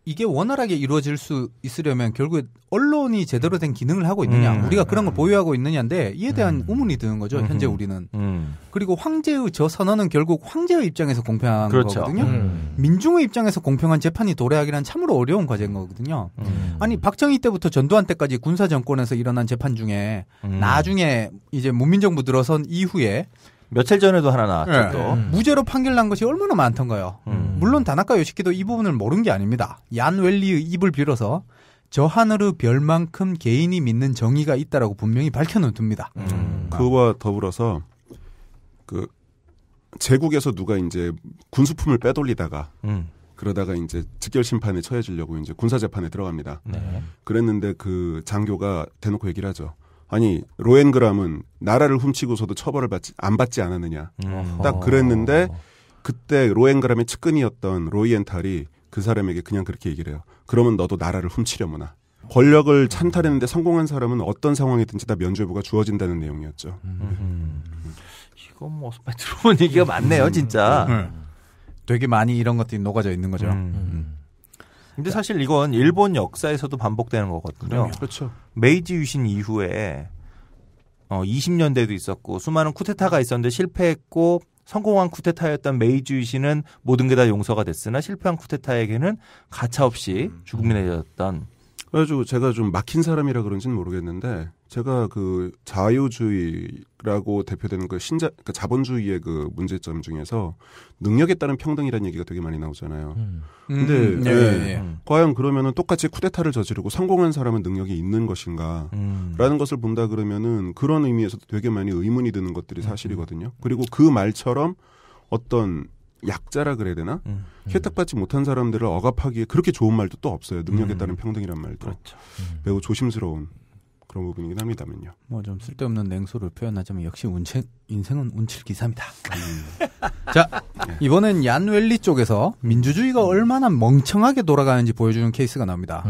이게 원활하게 이루어질 수 있으려면 결국에 언론이 제대로 된 기능을 하고 있느냐, 음. 우리가 그런 걸 음. 보유하고 있느냐인데 이에 대한 음. 의문이 드는 거죠. 음 현재 우리는. 음. 그리고 황제의 저 선언은 결국 황제의 입장에서 공평한 그렇죠. 거거든요. 음. 민중의 입장에서 공평한 재판이 도래하기란 참으로 어려운 과제인 거거든요. 음. 아니 박정희 때부터 전두환 때까지 군사 정권에서 일어난 재판 중에 나중에 이제 문민정부 들어선 이후에 며칠 전에도 하나 나왔죠. 네. 또. 음. 무죄로 판결난 것이 얼마나 많던가요. 음. 물론 다나카 요시키도 이 부분을 모른 게 아닙니다. 얀 웰리의 입을 빌어서 저 하늘의 별만큼 개인이 믿는 정의가 있다라고 분명히 밝혀놓습니다. 음. 음. 그와 더불어서 그 제국에서 누가 이제 군수품을 빼돌리다가 음. 그러다가 이제 직결 심판에 처해지려고 이제 군사 재판에 들어갑니다. 네. 그랬는데 그 장교가 대놓고 얘기를 하죠. 아니 로엔그람은 나라를 훔치고서도 처벌을 받지 안 받지 않았느냐 어허. 음. 딱 그랬는데 그때 로엔그람의 측근이었던 로이엔탈이 그 사람에게 그냥 그렇게 얘기를 해요 그러면 너도 나라를 훔치려무나 권력을 찬탈했는데 성공한 사람은 어떤 상황이든지 다 면죄부가 주어진다는 내용이었죠 음. 이건 뭐 들어본 얘기가 많네요 진짜 네. 되게 많이 이런 것들이 녹아져 있는 거죠 음. 음. 근데 네. 사실 이건 일본 역사에서도 반복되는 거거든요. 그렇죠 메이지 유신 이후에 어 20년대도 있었고 수많은 쿠데타가 있었는데 실패했고 성공한 쿠데타였던 메이지 유신은 모든 게 다 용서가 됐으나 실패한 쿠데타에게는 가차없이 음. 죽음이 내렸던 그래가지고 제가 좀 막힌 사람이라 그런지는 모르겠는데 제가 그 자유주의라고 대표되는 그 신자 그 자본주의의 그 문제점 중에서 능력에 따른 평등이라는 얘기가 되게 많이 나오잖아요. 음. 근데 음. 네, 예, 네. 네. 과연 그러면은 똑같이 쿠데타를 저지르고 성공한 사람은 능력이 있는 것인가라는 음. 것을 본다 그러면은 그런 의미에서 되게 많이 의문이 드는 것들이 음, 사실이거든요. 음. 그리고 그 말처럼 어떤 약자라 그래야 되나 음, 음. 혜택받지 못한 사람들을 억압하기에 그렇게 좋은 말도 또 없어요 능력에 음. 따른 평등이란 말도 그렇죠. 음. 매우 조심스러운 그런 부분이긴 합니다만요뭐 좀 쓸데없는 냉소를 표현하자면 역시 운체, 인생은 운칠기사입니다 음. 자 네. 이번엔 얀웰리 쪽에서 민주주의가 얼마나 멍청하게 돌아가는지 보여주는 케이스가 나옵니다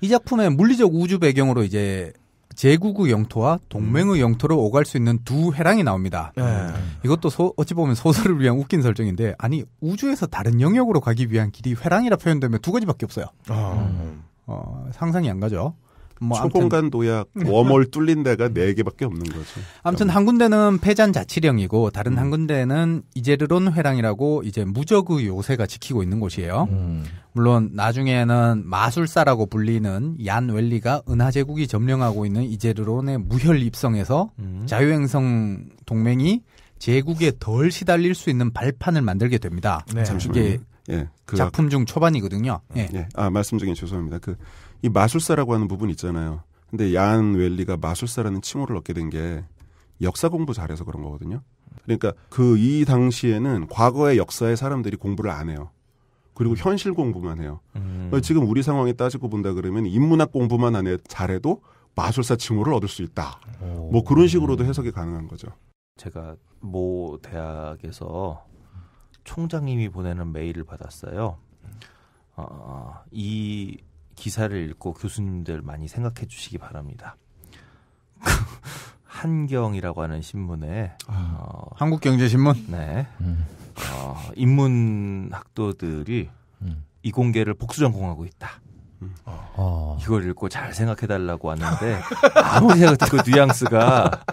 이 작품의 물리적 우주 배경으로 이제 제국의 영토와 동맹의 음. 영토를 오갈 수 있는 두 해랑이 나옵니다. 네. 이것도 소, 어찌 보면 소설을 위한 웃긴 설정인데 아니 우주에서 다른 영역으로 가기 위한 길이 회랑이라 표현되면 두 가지밖에 없어요. 아. 어, 상상이 안 가죠. 뭐 초공간 도약, 웜홀 뚫린 데가 4개밖에 없는 거죠. 아무튼 한 군데는 패잔 자치령이고 다른 음. 한 군데는 이제르론 회랑이라고 이제 무적의 요새가 지키고 있는 곳이에요. 음. 물론 나중에는 마술사라고 불리는 얀 웰리가 은하제국이 점령하고 있는 이제르론의 무혈 입성에서 음. 자유행성 동맹이 제국에 덜 시달릴 수 있는 발판을 만들게 됩니다. 네. 잠시만요. 예, 그 작품 중 초반이거든요. 예. 예. 아 말씀 중에 죄송합니다. 그이 마술사라고 하는 부분 있잖아요. 근데 야한 웰리가 마술사라는 칭호를 얻게 된 게 역사 공부 잘해서 그런 거거든요. 그러니까 그 이 당시에는 과거의 역사에 사람들이 공부를 안 해요. 그리고 현실 공부만 해요. 음. 그러니까 지금 우리 상황에 따지고 본다 그러면 인문학 공부만 안해 잘해도 마술사 칭호를 얻을 수 있다. 뭐 오. 뭐 그런 식으로도 해석이 가능한 거죠. 제가 모 대학에서 총장님이 보내는 메일을 받았어요. 어, 이 기사를 읽고 교수님들 많이 생각해 주시기 바랍니다. 한경이라고 하는 신문에 아, 어, 한국경제신문 네 음. 어, 인문학도들이 음. 이공계를 복수전공하고 있다. 음. 어. 이걸 읽고 잘 생각해달라고 하는데 아무리 생각해도 그 뉘앙스가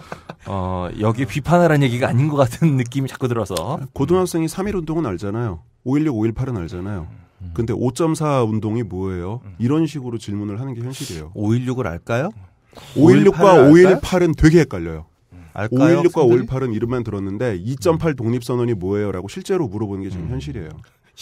어, 여기 비판하라는 얘기가 아닌 것 같은 느낌이 자꾸 들어서. 고등학생이 3.1 운동은 알잖아요. 5.16, 5.18은 알잖아요. 근데 5.4 운동이 뭐예요? 이런 식으로 질문을 하는 게 현실이에요. 5.16을 알까요? 5.16과 5.18은 되게 헷갈려요. 알까요? 5.16과 5.18은 이름만 들었는데 2.8 독립선언이 뭐예요? 라고 실제로 물어보는 게 지금 음. 현실이에요.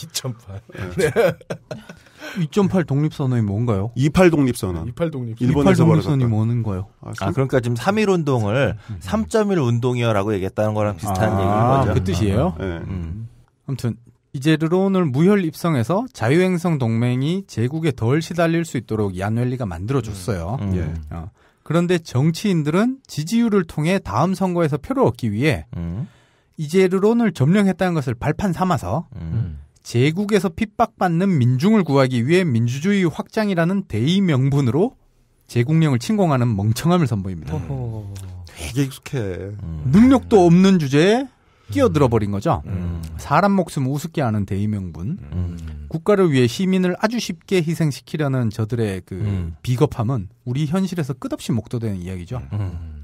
2.8. 네. 2.8 독립선언이 뭔가요? 28 독립선언. 28 독립. 일본28 독립선언이 뭐는거요? 아, 아, 그러니까 지금 3.1 운동을 3.1운동이어라고 음. 얘기했다는 거랑 비슷한 아, 얘기인 거죠. 그, 아, 그 뜻이에요? 음. 네. 음. 아무튼 이제 르론을 무혈 입성해서 자유행성 동맹이 제국에 덜 시달릴 수 있도록 얀웰리가 만들어줬어요. 음. 음. 예. 어. 그런데 정치인들은 지지율을 통해 다음 선거에서 표를 얻기 위해 음. 이제 르론을 점령했다는 것을 발판 삼아서 제국에서 핍박받는 민중을 구하기 위해 민주주의 확장이라는 대의 명분으로 제국령을 침공하는 멍청함을 선보입니다. 어 되게 익숙해. 음. 능력도 없는 주제에 끼어들어 버린 거죠. 음. 사람 목숨 우습게 하는 대의명분. 음. 국가를 위해 시민을 아주 쉽게 희생시키려는 저들의 그 음. 비겁함은 우리 현실에서 끝없이 목도되는 이야기죠. 음.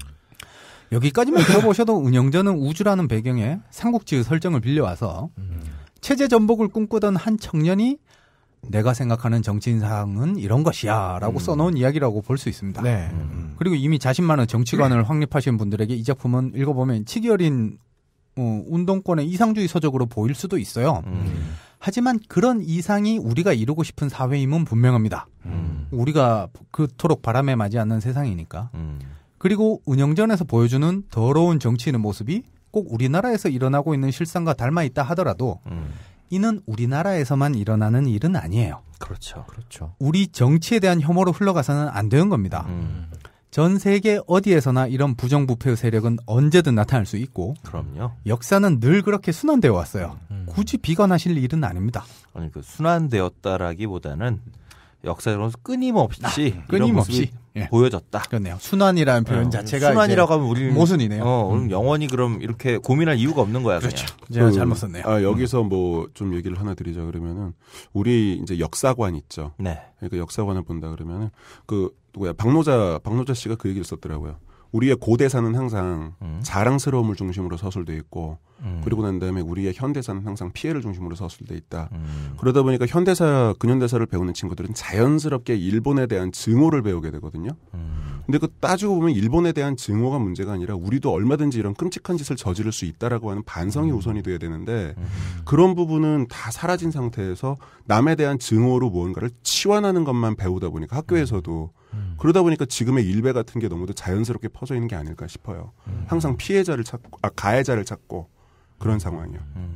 여기까지만 들어보셔도 운영전은 우주라는 배경에 삼국지의 설정을 빌려와서 음. 체제 전복을 꿈꾸던 한 청년이 내가 생각하는 정치인상은 이런 것이야 라고 음. 써놓은 이야기라고 볼 수 있습니다. 네. 음. 그리고 이미 자신만의 정치관을 음. 확립하신 분들에게 이 작품은 읽어보면 치기 어린 어, 운동권의 이상주의 서적으로 보일 수도 있어요. 음. 하지만 그런 이상이 우리가 이루고 싶은 사회임은 분명합니다. 음. 우리가 그토록 바람에 맞지 않는 세상이니까. 음. 그리고 운영전에서 보여주는 더러운 정치인의 모습이 꼭 우리나라에서 일어나고 있는 실상과 닮아 있다 하더라도 음. 이는 우리나라에서만 일어나는 일은 아니에요. 그렇죠. 그렇죠. 우리 정치에 대한 혐오로 흘러가서는 안 되는 겁니다. 음. 전 세계 어디에서나 이런 부정부패 의 세력은 언제든 나타날 수 있고 그럼요. 역사는 늘 그렇게 순환되어 왔어요. 음. 굳이 비관하실 일은 아닙니다. 아니 그 순환되었다라기보다는 역사적으로 끊임없이 아, 끊임없이 예. 보여졌다. 그렇네요. 순환이라는 표현 어, 자체가 순환이라고 하면 우리 모순이네요. 어, 음. 영원히 그럼 이렇게 고민할 이유가 없는 거야. 그렇죠. 그냥. 제가 그, 잘못 썼네요. 아, 여기서 음. 뭐좀 얘기를 하나 드리자 그러면은 우리 이제 역사관 있죠. 네. 그러니까 역사관을 본다 그러면은 그 누구야 박노자 박노자 씨가 그 얘기를 썼더라고요. 우리의 고대사는 항상 음. 자랑스러움을 중심으로 서술돼 있고 음. 그리고 난 다음에 우리의 현대사는 항상 피해를 중심으로 서술돼 있다. 음. 그러다 보니까 현대사, 근현대사를 배우는 친구들은 자연스럽게 일본에 대한 증오를 배우게 되거든요. 음. 근데 그 따지고 보면 일본에 대한 증오가 문제가 아니라 우리도 얼마든지 이런 끔찍한 짓을 저지를 수 있다라고 하는 반성이 음. 우선이 돼야 되는데 음. 그런 부분은 다 사라진 상태에서 남에 대한 증오로 무언가를 치환하는 것만 배우다 보니까 학교에서도 음. 그러다 보니까 지금의 일배 같은 게 너무도 자연스럽게 퍼져 있는 게 아닐까 싶어요. 항상 피해자를 찾고, 아, 가해자를 찾고, 그런 상황이요. 음.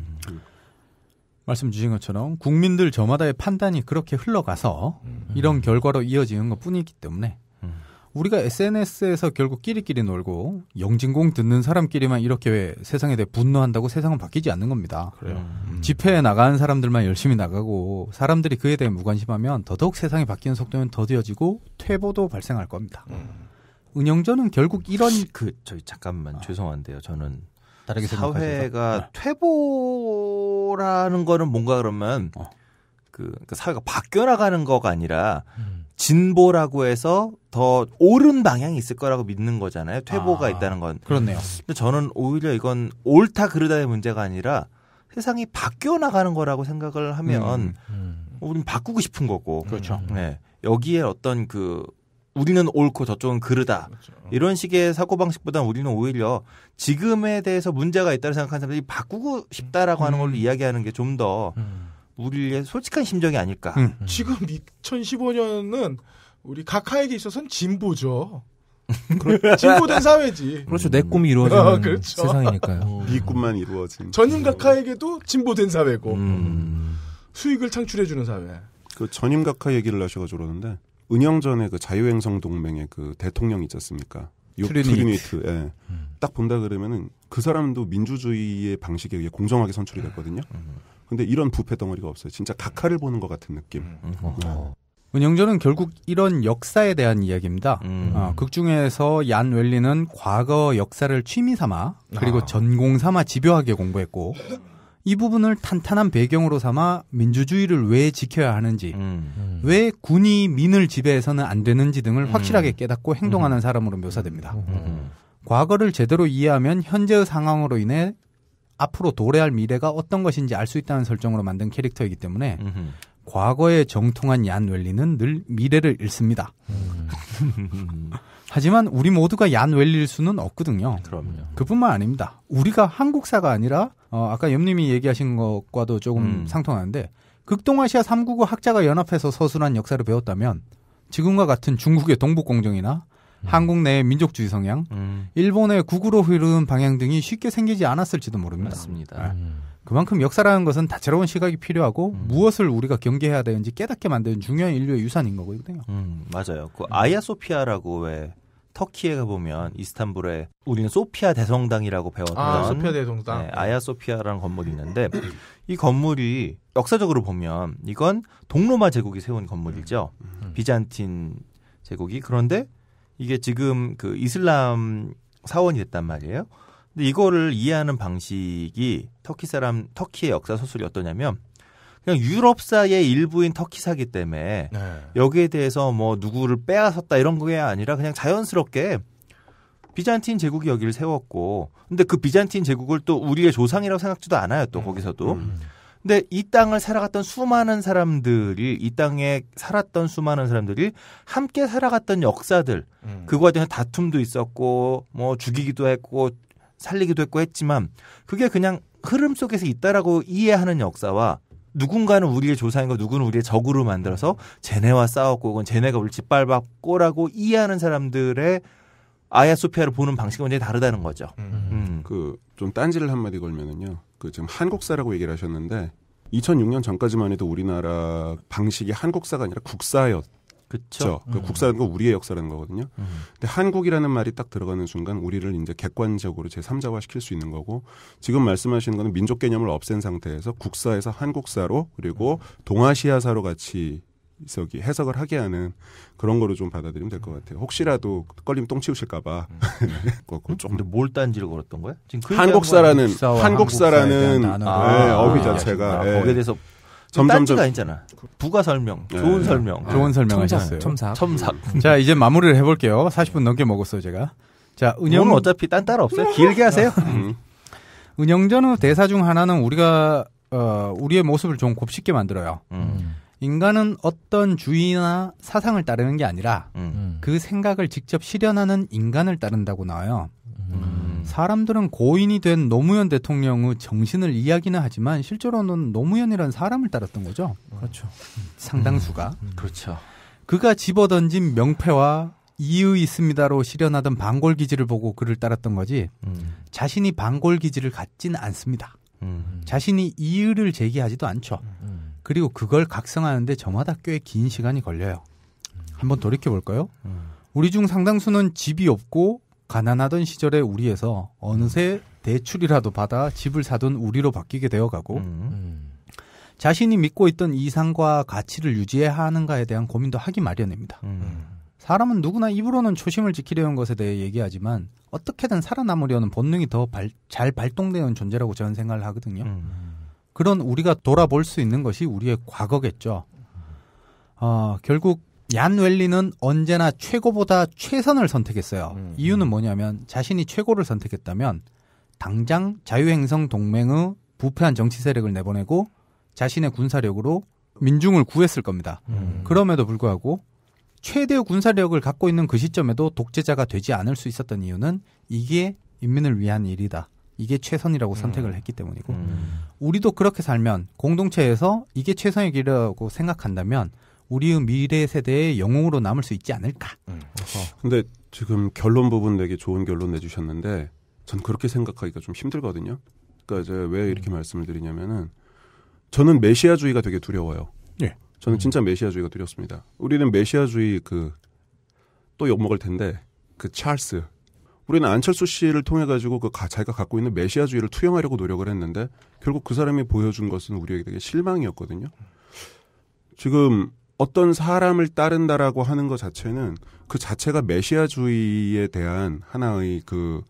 말씀 주신 것처럼 국민들 저마다의 판단이 그렇게 흘러가서 음. 이런 결과로 이어지는 것 뿐이기 때문에 음. 우리가 SNS에서 결국 끼리끼리 놀고 영진공 듣는 사람끼리만 이렇게 왜 세상에 대해 분노한다고 세상은 바뀌지 않는 겁니다. 그래요. 음. 음. 집회에 나가는 사람들만 열심히 나가고 사람들이 그에 대해 무관심하면 더더욱 세상이 바뀌는 속도는 더뎌지고 퇴보도 발생할 겁니다. 음. 은영전은 결국 이런 그 저희 잠깐만 아. 죄송한데요. 저는 다르게 사회가 네. 퇴보라는 거는 뭔가 그러면 어. 그 그러니까 사회가 바뀌어 나가는 거가 아니라 음. 진보라고 해서 더 옳은 방향이 있을 거라고 믿는 거잖아요. 퇴보가 아, 있다는 건. 그렇네요. 근데 저는 오히려 이건 옳다 그르다의 문제가 아니라 세상이 바뀌어 나가는 거라고 생각을 하면 음, 음. 어, 우리는 바꾸고 싶은 거고. 그렇죠. 네. 여기에 어떤 그 우리는 옳고 저쪽은 그르다 그렇죠. 어. 이런 식의 사고 방식보다 우리는 오히려 지금에 대해서 문제가 있다고 생각하는 사람들이 바꾸고 싶다라고 하는 음. 걸로 이야기하는 게 좀더 음. 우리의 솔직한 심정이 아닐까. 음. 음. 지금 2015년은 우리 각하에게 있어서는 진보죠. 진보된 사회지. 그렇죠. 내 꿈이 음. 이루어지는 아, 그렇죠. 세상이니까요. 어. 네 꿈만 이루어진. 전임 각하에게도 진보된 사회고 수익을 창출해주는 사회. 그 전임 각하 얘기를 하셔가지고 그러는데 은영전의 그 자유행성 동맹의 그 대통령 있지 않습니까? 트리니트. 예. 음. 딱 본다 그러면은 그 사람도 민주주의의 방식에 의해 공정하게 선출이 됐거든요. 음. 음. 근데 이런 부패 덩어리가 없어요. 진짜 각하를 보는 것 같은 느낌. 음. 음. 어. 네. 은영전은 결국 이런 역사에 대한 이야기입니다. 음. 어, 극 중에서 얀 웰리는 과거 역사를 취미 삼아 그리고 아. 전공 삼아 집요하게 공부했고 이 부분을 탄탄한 배경으로 삼아 민주주의를 왜 지켜야 하는지, 음, 음, 왜 군이 민을 지배해서는 안 되는지 등을 음. 확실하게 깨닫고 행동하는 음. 사람으로 묘사됩니다. 음. 과거를 제대로 이해하면 현재의 상황으로 인해 앞으로 도래할 미래가 어떤 것인지 알 수 있다는 설정으로 만든 캐릭터이기 때문에 과거의 정통한 얀 웰리는 늘 미래를 잃습니다. 하지만 우리 모두가 얀 웰릴 수는 없거든요. 그럼요. 그뿐만 아닙니다. 우리가 한국사가 아니라 어, 아까 염님이 얘기하신 것과도 조금 음. 상통하는데 극동아시아 3국어 학자가 연합해서 서술한 역사를 배웠다면 지금과 같은 중국의 동북공정이나 음. 한국 내의 민족주의 성향, 음. 일본의 국으로 흐르는 방향 등이 쉽게 생기지 않았을지도 모릅니다. 맞습니다. 네. 음. 그만큼 역사라는 것은 다채로운 시각이 필요하고 음. 무엇을 우리가 경계해야 되는지 깨닫게 만드는 중요한 인류의 유산인 거거든요. 음, 맞아요. 그 아야소피아라고 왜 터키에 가보면 이스탄불에 우리는 소피아 대성당이라고 배웠던 아, 소피아 대성당. 네, 아야 소피아라는 건물이 있는데 이 건물이 역사적으로 보면 이건 동로마 제국이 세운 건물이죠. 음, 음, 음. 비잔틴 제국이 그런데 이게 지금 그 이슬람 사원이 됐단 말이에요. 근데 이거를 이해하는 방식이 터키 사람 터키의 역사 소설이 어떠냐면 그냥 유럽사의 일부인 터키사기 때문에 네. 여기에 대해서 뭐 누구를 빼앗았다 이런 게 아니라 그냥 자연스럽게 비잔틴 제국이 여기를 세웠고 근데 그 비잔틴 제국을 또 우리의 조상이라고 생각지도 않아요 또 음, 거기서도 음. 근데 이 땅을 살아갔던 수많은 사람들이 이 땅에 살았던 수많은 사람들이 함께 살아갔던 역사들 음. 그 과정에 다툼도 있었고 뭐 죽이기도 했고 살리기도 했고 했지만 그게 그냥 흐름 속에서 있다라고 이해하는 역사와 누군가는 우리의 조상이고 누구는 우리의 적으로 만들어서 쟤네와 싸웠고 혹은 쟤네가 우리 짓밟았고라고 이해하는 사람들의 아야 소피아를 보는 방식이 완전히 다르다는 거죠. 음. 음. 그좀 딴지를 한마디 걸면은요. 그 지금 한국사라고 얘기를 하셨는데 2006년 전까지만 해도 우리나라 방식이 한국사가 아니라 국사였 그렇죠. 음. 그 국사라는 건 우리의 역사라는 거거든요. 음. 근데 한국이라는 말이 딱 들어가는 순간 우리를 이제 객관적으로 제3자화 시킬 수 있는 거고 지금 말씀하시는 거는 민족 개념을 없앤 상태에서 국사에서 한국사로 그리고 음. 동아시아사로 같이 저기 해석을 하게 하는 그런 거로 좀 받아들이면 될 것 같아요. 음. 혹시라도 걸리면 똥 치우실까봐. 음. 좀. 근데 뭘 딴지를 걸었던 거야? 지금 그 한국사라는 한국사라는, 한국사 네, 어휘 아, 자체가 아, 예. 거기에 대해서 점점 그 딴지가 있잖아. 그 부가 설명, 예, 좋은 예. 설명, 좋은 예. 설명하셨어요. 첨삭. 첨삭. 자 이제 마무리를 해볼게요. 40분 넘게 먹었어요 제가. 자 은영은 어차피 딴 따라 없어요. 길게 하세요. 음. 은영전의 대사 중 하나는 우리가 어, 우리의 모습을 좀 곱씹게 만들어요. 음. 인간은 어떤 주의나 사상을 따르는 게 아니라 음. 그 생각을 직접 실현하는 인간을 따른다고 나와요. 음. 음. 사람들은 고인이 된 노무현 대통령의 정신을 이야기는 하지만 실제로는 노무현이라는 사람을 따랐던 거죠. 그렇죠. 음, 상당수가. 음, 그렇죠. 그가 집어던진 명패와 이유 있습니다로 실현하던 반골 기지를 보고 그를 따랐던 거지 음. 자신이 반골 기지를 갖진 않습니다. 음. 자신이 이유를 제기하지도 않죠. 음. 그리고 그걸 각성하는데 저마다 꽤 긴 시간이 걸려요. 한번 돌이켜 볼까요? 우리 중 상당수는 집이 없고 가난하던 시절의 우리에서 어느새 대출이라도 받아 집을 사던 우리로 바뀌게 되어가고 음. 자신이 믿고 있던 이상과 가치를 유지해야 하는가에 대한 고민도 하기 마련입니다. 음. 음. 사람은 누구나 입으로는 초심을 지키려는 것에 대해 얘기하지만 어떻게든 살아남으려는 본능이 더 잘 발동되는 존재라고 저는 생각을 하거든요. 음. 그런 우리가 돌아볼 수 있는 것이 우리의 과거겠죠. 어, 결국 얀 웰리는 언제나 최고보다 최선을 선택했어요. 음, 음. 이유는 뭐냐면 자신이 최고를 선택했다면 당장 자유행성 동맹의 부패한 정치 세력을 내보내고 자신의 군사력으로 민중을 구했을 겁니다. 음, 음. 그럼에도 불구하고 최대의 군사력을 갖고 있는 그 시점에도 독재자가 되지 않을 수 있었던 이유는 이게 인민을 위한 일이다. 이게 최선이라고 음. 선택을 했기 때문이고 음. 우리도 그렇게 살면 공동체에서 이게 최선의 길이라고 생각한다면 우리의 미래 세대의 영웅으로 남을 수 있지 않을까. 음. 근데 지금 결론 부분 되게 좋은 결론 내주셨는데 전 그렇게 생각하기가 좀 힘들거든요. 그러니까 제가 왜 이렇게 음. 말씀을 드리냐면은 저는 메시아주의가 되게 두려워요. 예. 저는 음. 진짜 메시아주의가 두렵습니다. 우리는 메시아주의 그 또 욕먹을 텐데 그 찰스 우리는 안철수 씨를 통해 가지고 그 자기가 갖고 있는 메시아주의를 투영하려고 노력을 했는데 결국 그 사람이 보여준 것은 우리에게 되게 실망이었거든요. 지금 어떤 사람을 따른다라고 하는 것 자체는 그 자체가 메시아주의에 대한 하나의 그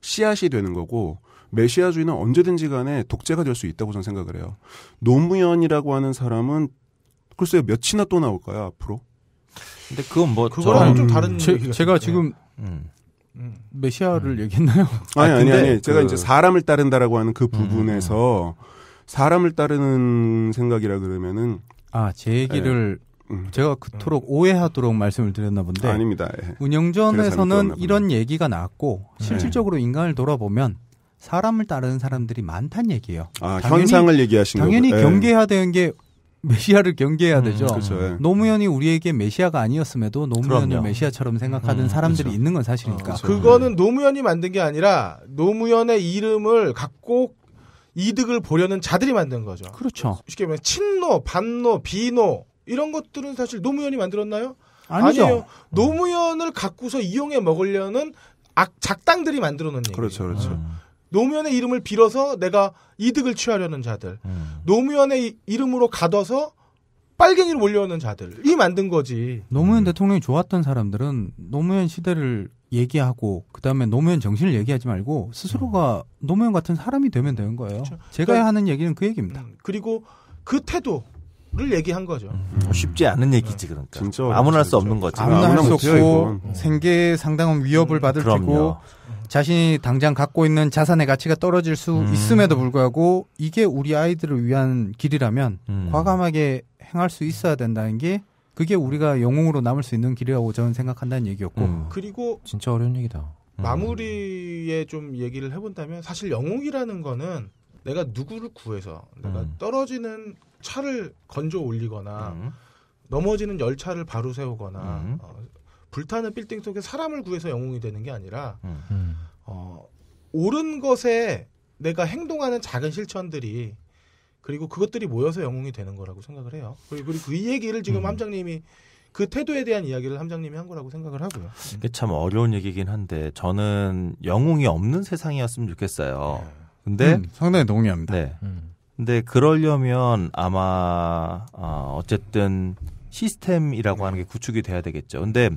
씨앗이 되는 거고 메시아주의는 언제든지 간에 독재가 될 수 있다고 저는 생각을 해요. 노무현이라고 하는 사람은 글쎄요 몇이나 또 나올까요 앞으로? 근데 그건 뭐 그거랑 좀 다른 제, 제가 지금 음. 메시아를 음. 얘기했나요? 아니 아, 아니 아니 제가 그... 이제 사람을 따른다라고 하는 그 부분에서 음, 음, 음. 사람을 따르는 생각이라 그러면은 아제 얘기를 네. 음. 제가 그토록 오해하도록 말씀을 드렸나 본데 아, 닙니다 예. 운영전에서는 이런 얘기가 나왔고 네. 실질적으로 예. 인간을 돌아보면 사람을 따르는 사람들이 많단 얘기예요. 아, 당연히, 현상을 얘기하시는 당연히 거 예. 경계해야 되는 게 메시아를 경계해야 음, 되죠. 그렇죠, 예. 노무현이 우리에게 메시아가 아니었음에도 노무현을 그럼요. 메시아처럼 생각하는 음, 사람들이 그렇죠. 있는 건 사실이니까. 어, 그렇죠. 그거는 예. 노무현이 만든 게 아니라 노무현의 이름을 갖고 이득을 보려는 자들이 만든 거죠. 그렇죠. 쉽게 말하면 친노, 반노, 비노 이런 것들은 사실 노무현이 만들었나요? 아니죠. 아니에요. 네. 노무현을 갖고서 이용해 먹으려는 악, 작당들이 만들어 놓은 얘기. 그렇죠, 그렇죠. 음. 노무현의 이름을 빌어서 내가 이득을 취하려는 자들, 음. 노무현의 이름으로 가둬서 빨갱이를 몰려오는 자들이 만든 거지. 노무현 음. 대통령이 좋았던 사람들은 노무현 시대를 얘기하고 그다음에 노무현 정신을 얘기하지 말고 스스로가 음. 노무현 같은 사람이 되면 되는 거예요. 그렇죠. 제가 그러니까, 하는 얘기는 그 얘기입니다. 음, 그리고 그 태도, 를 얘기한 거죠. 음. 음. 뭐 쉽지 않은 네. 얘기지 그러니까. 진짜 아무나 할 수 없는 거죠 아무나, 할 수 없고 이건. 음. 생계 상당한 위협을 음, 받을 그럼 테고 자신이 당장 갖고 있는 자산의 가치가 떨어질 수 음. 있음에도 불구하고 이게 우리 아이들을 위한 길이라면 음. 과감하게 행할 수 있어야 된다는 게 그게 우리가 영웅으로 남을 수 있는 길이라고 저는 생각한다는 얘기였고 그리고 진짜 어려운 얘기다. 마무리에 좀 얘기를 해본다면 사실 영웅이라는 거는 내가 누구를 구해서 내가 음. 떨어지는 차를 건져 올리거나 음. 넘어지는 열차를 바로 세우거나 음. 어, 불타는 빌딩 속에 사람을 구해서 영웅이 되는 게 아니라 음. 어, 옳은 것에 내가 행동하는 작은 실천들이 그리고 그것들이 모여서 영웅이 되는 거라고 생각을 해요. 그리고 그 얘기를 지금 음. 함장님이 그 태도에 대한 이야기를 함장님이 한 거라고 생각을 하고요. 이게 참 어려운 얘기긴 한데 저는 영웅이 없는 세상이었으면 좋겠어요. 네. 근데 음, 상당히 동의합니다. 네. 음. 근데 그러려면 아마 어, 어쨌든 시스템이라고 하는 게 구축이 돼야 되겠죠. 근데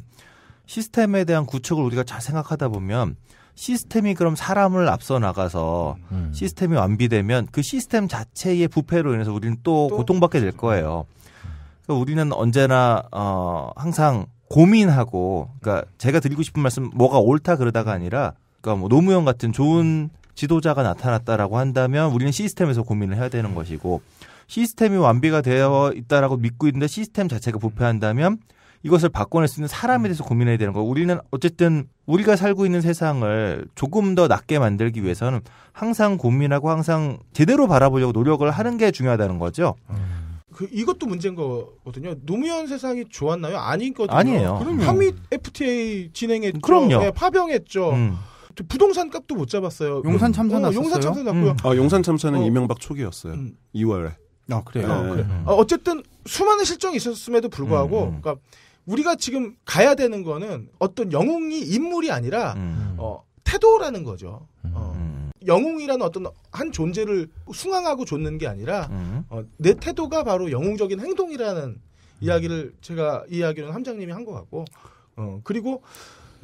시스템에 대한 구축을 우리가 잘 생각하다 보면 시스템이 그럼 사람을 앞서 나가서 음. 시스템이 완비되면 그 시스템 자체의 부패로 인해서 우리는 또, 또 고통받게 될 거예요. 그러니까 우리는 언제나 어 항상 고민하고 그러니까 제가 드리고 싶은 말씀 뭐가 옳다 그러다가 아니라 그러니까 뭐 노무현 같은 좋은 지도자가 나타났다라고 한다면 우리는 시스템에서 고민을 해야 되는 것이고 시스템이 완비가 되어 있다라고 믿고 있는데 시스템 자체가 부패한다면 이것을 바꿔낼 수 있는 사람에 대해서 고민해야 되는 거 우리는 어쨌든 우리가 살고 있는 세상을 조금 더 낫게 만들기 위해서는 항상 고민하고 항상 제대로 바라보려고 노력을 하는 게 중요하다는 거죠. 그 이것도 문제인 거거든요. 노무현 세상이 좋았나요? 아니거든요. 아니에요. 그럼요. 한미 FTA 진행했죠. 그럼요. 네, 파병했죠. 음. 부동산 값도 못 잡았어요. 용산 음. 참사 어, 용산 참사 났고요. 음. 아, 용산 참사는 어. 이명박 초기였어요. 음. 2월에. 아, 그래요. 어, 네. 그래. 음. 어, 쨌든 수많은 실정이 있었음에도 불구하고 음, 음. 그러니까 우리가 지금 가야 되는 거는 어떤 영웅이 인물이 아니라 어, 태도라는 거죠. 어, 영웅이라는 어떤 한 존재를 숭앙하고 좇는 게 아니라 어, 내 태도가 바로 영웅적인 행동이라는 이야기를 제가 이야기는 함장님이 한 것 같고 어, 그리고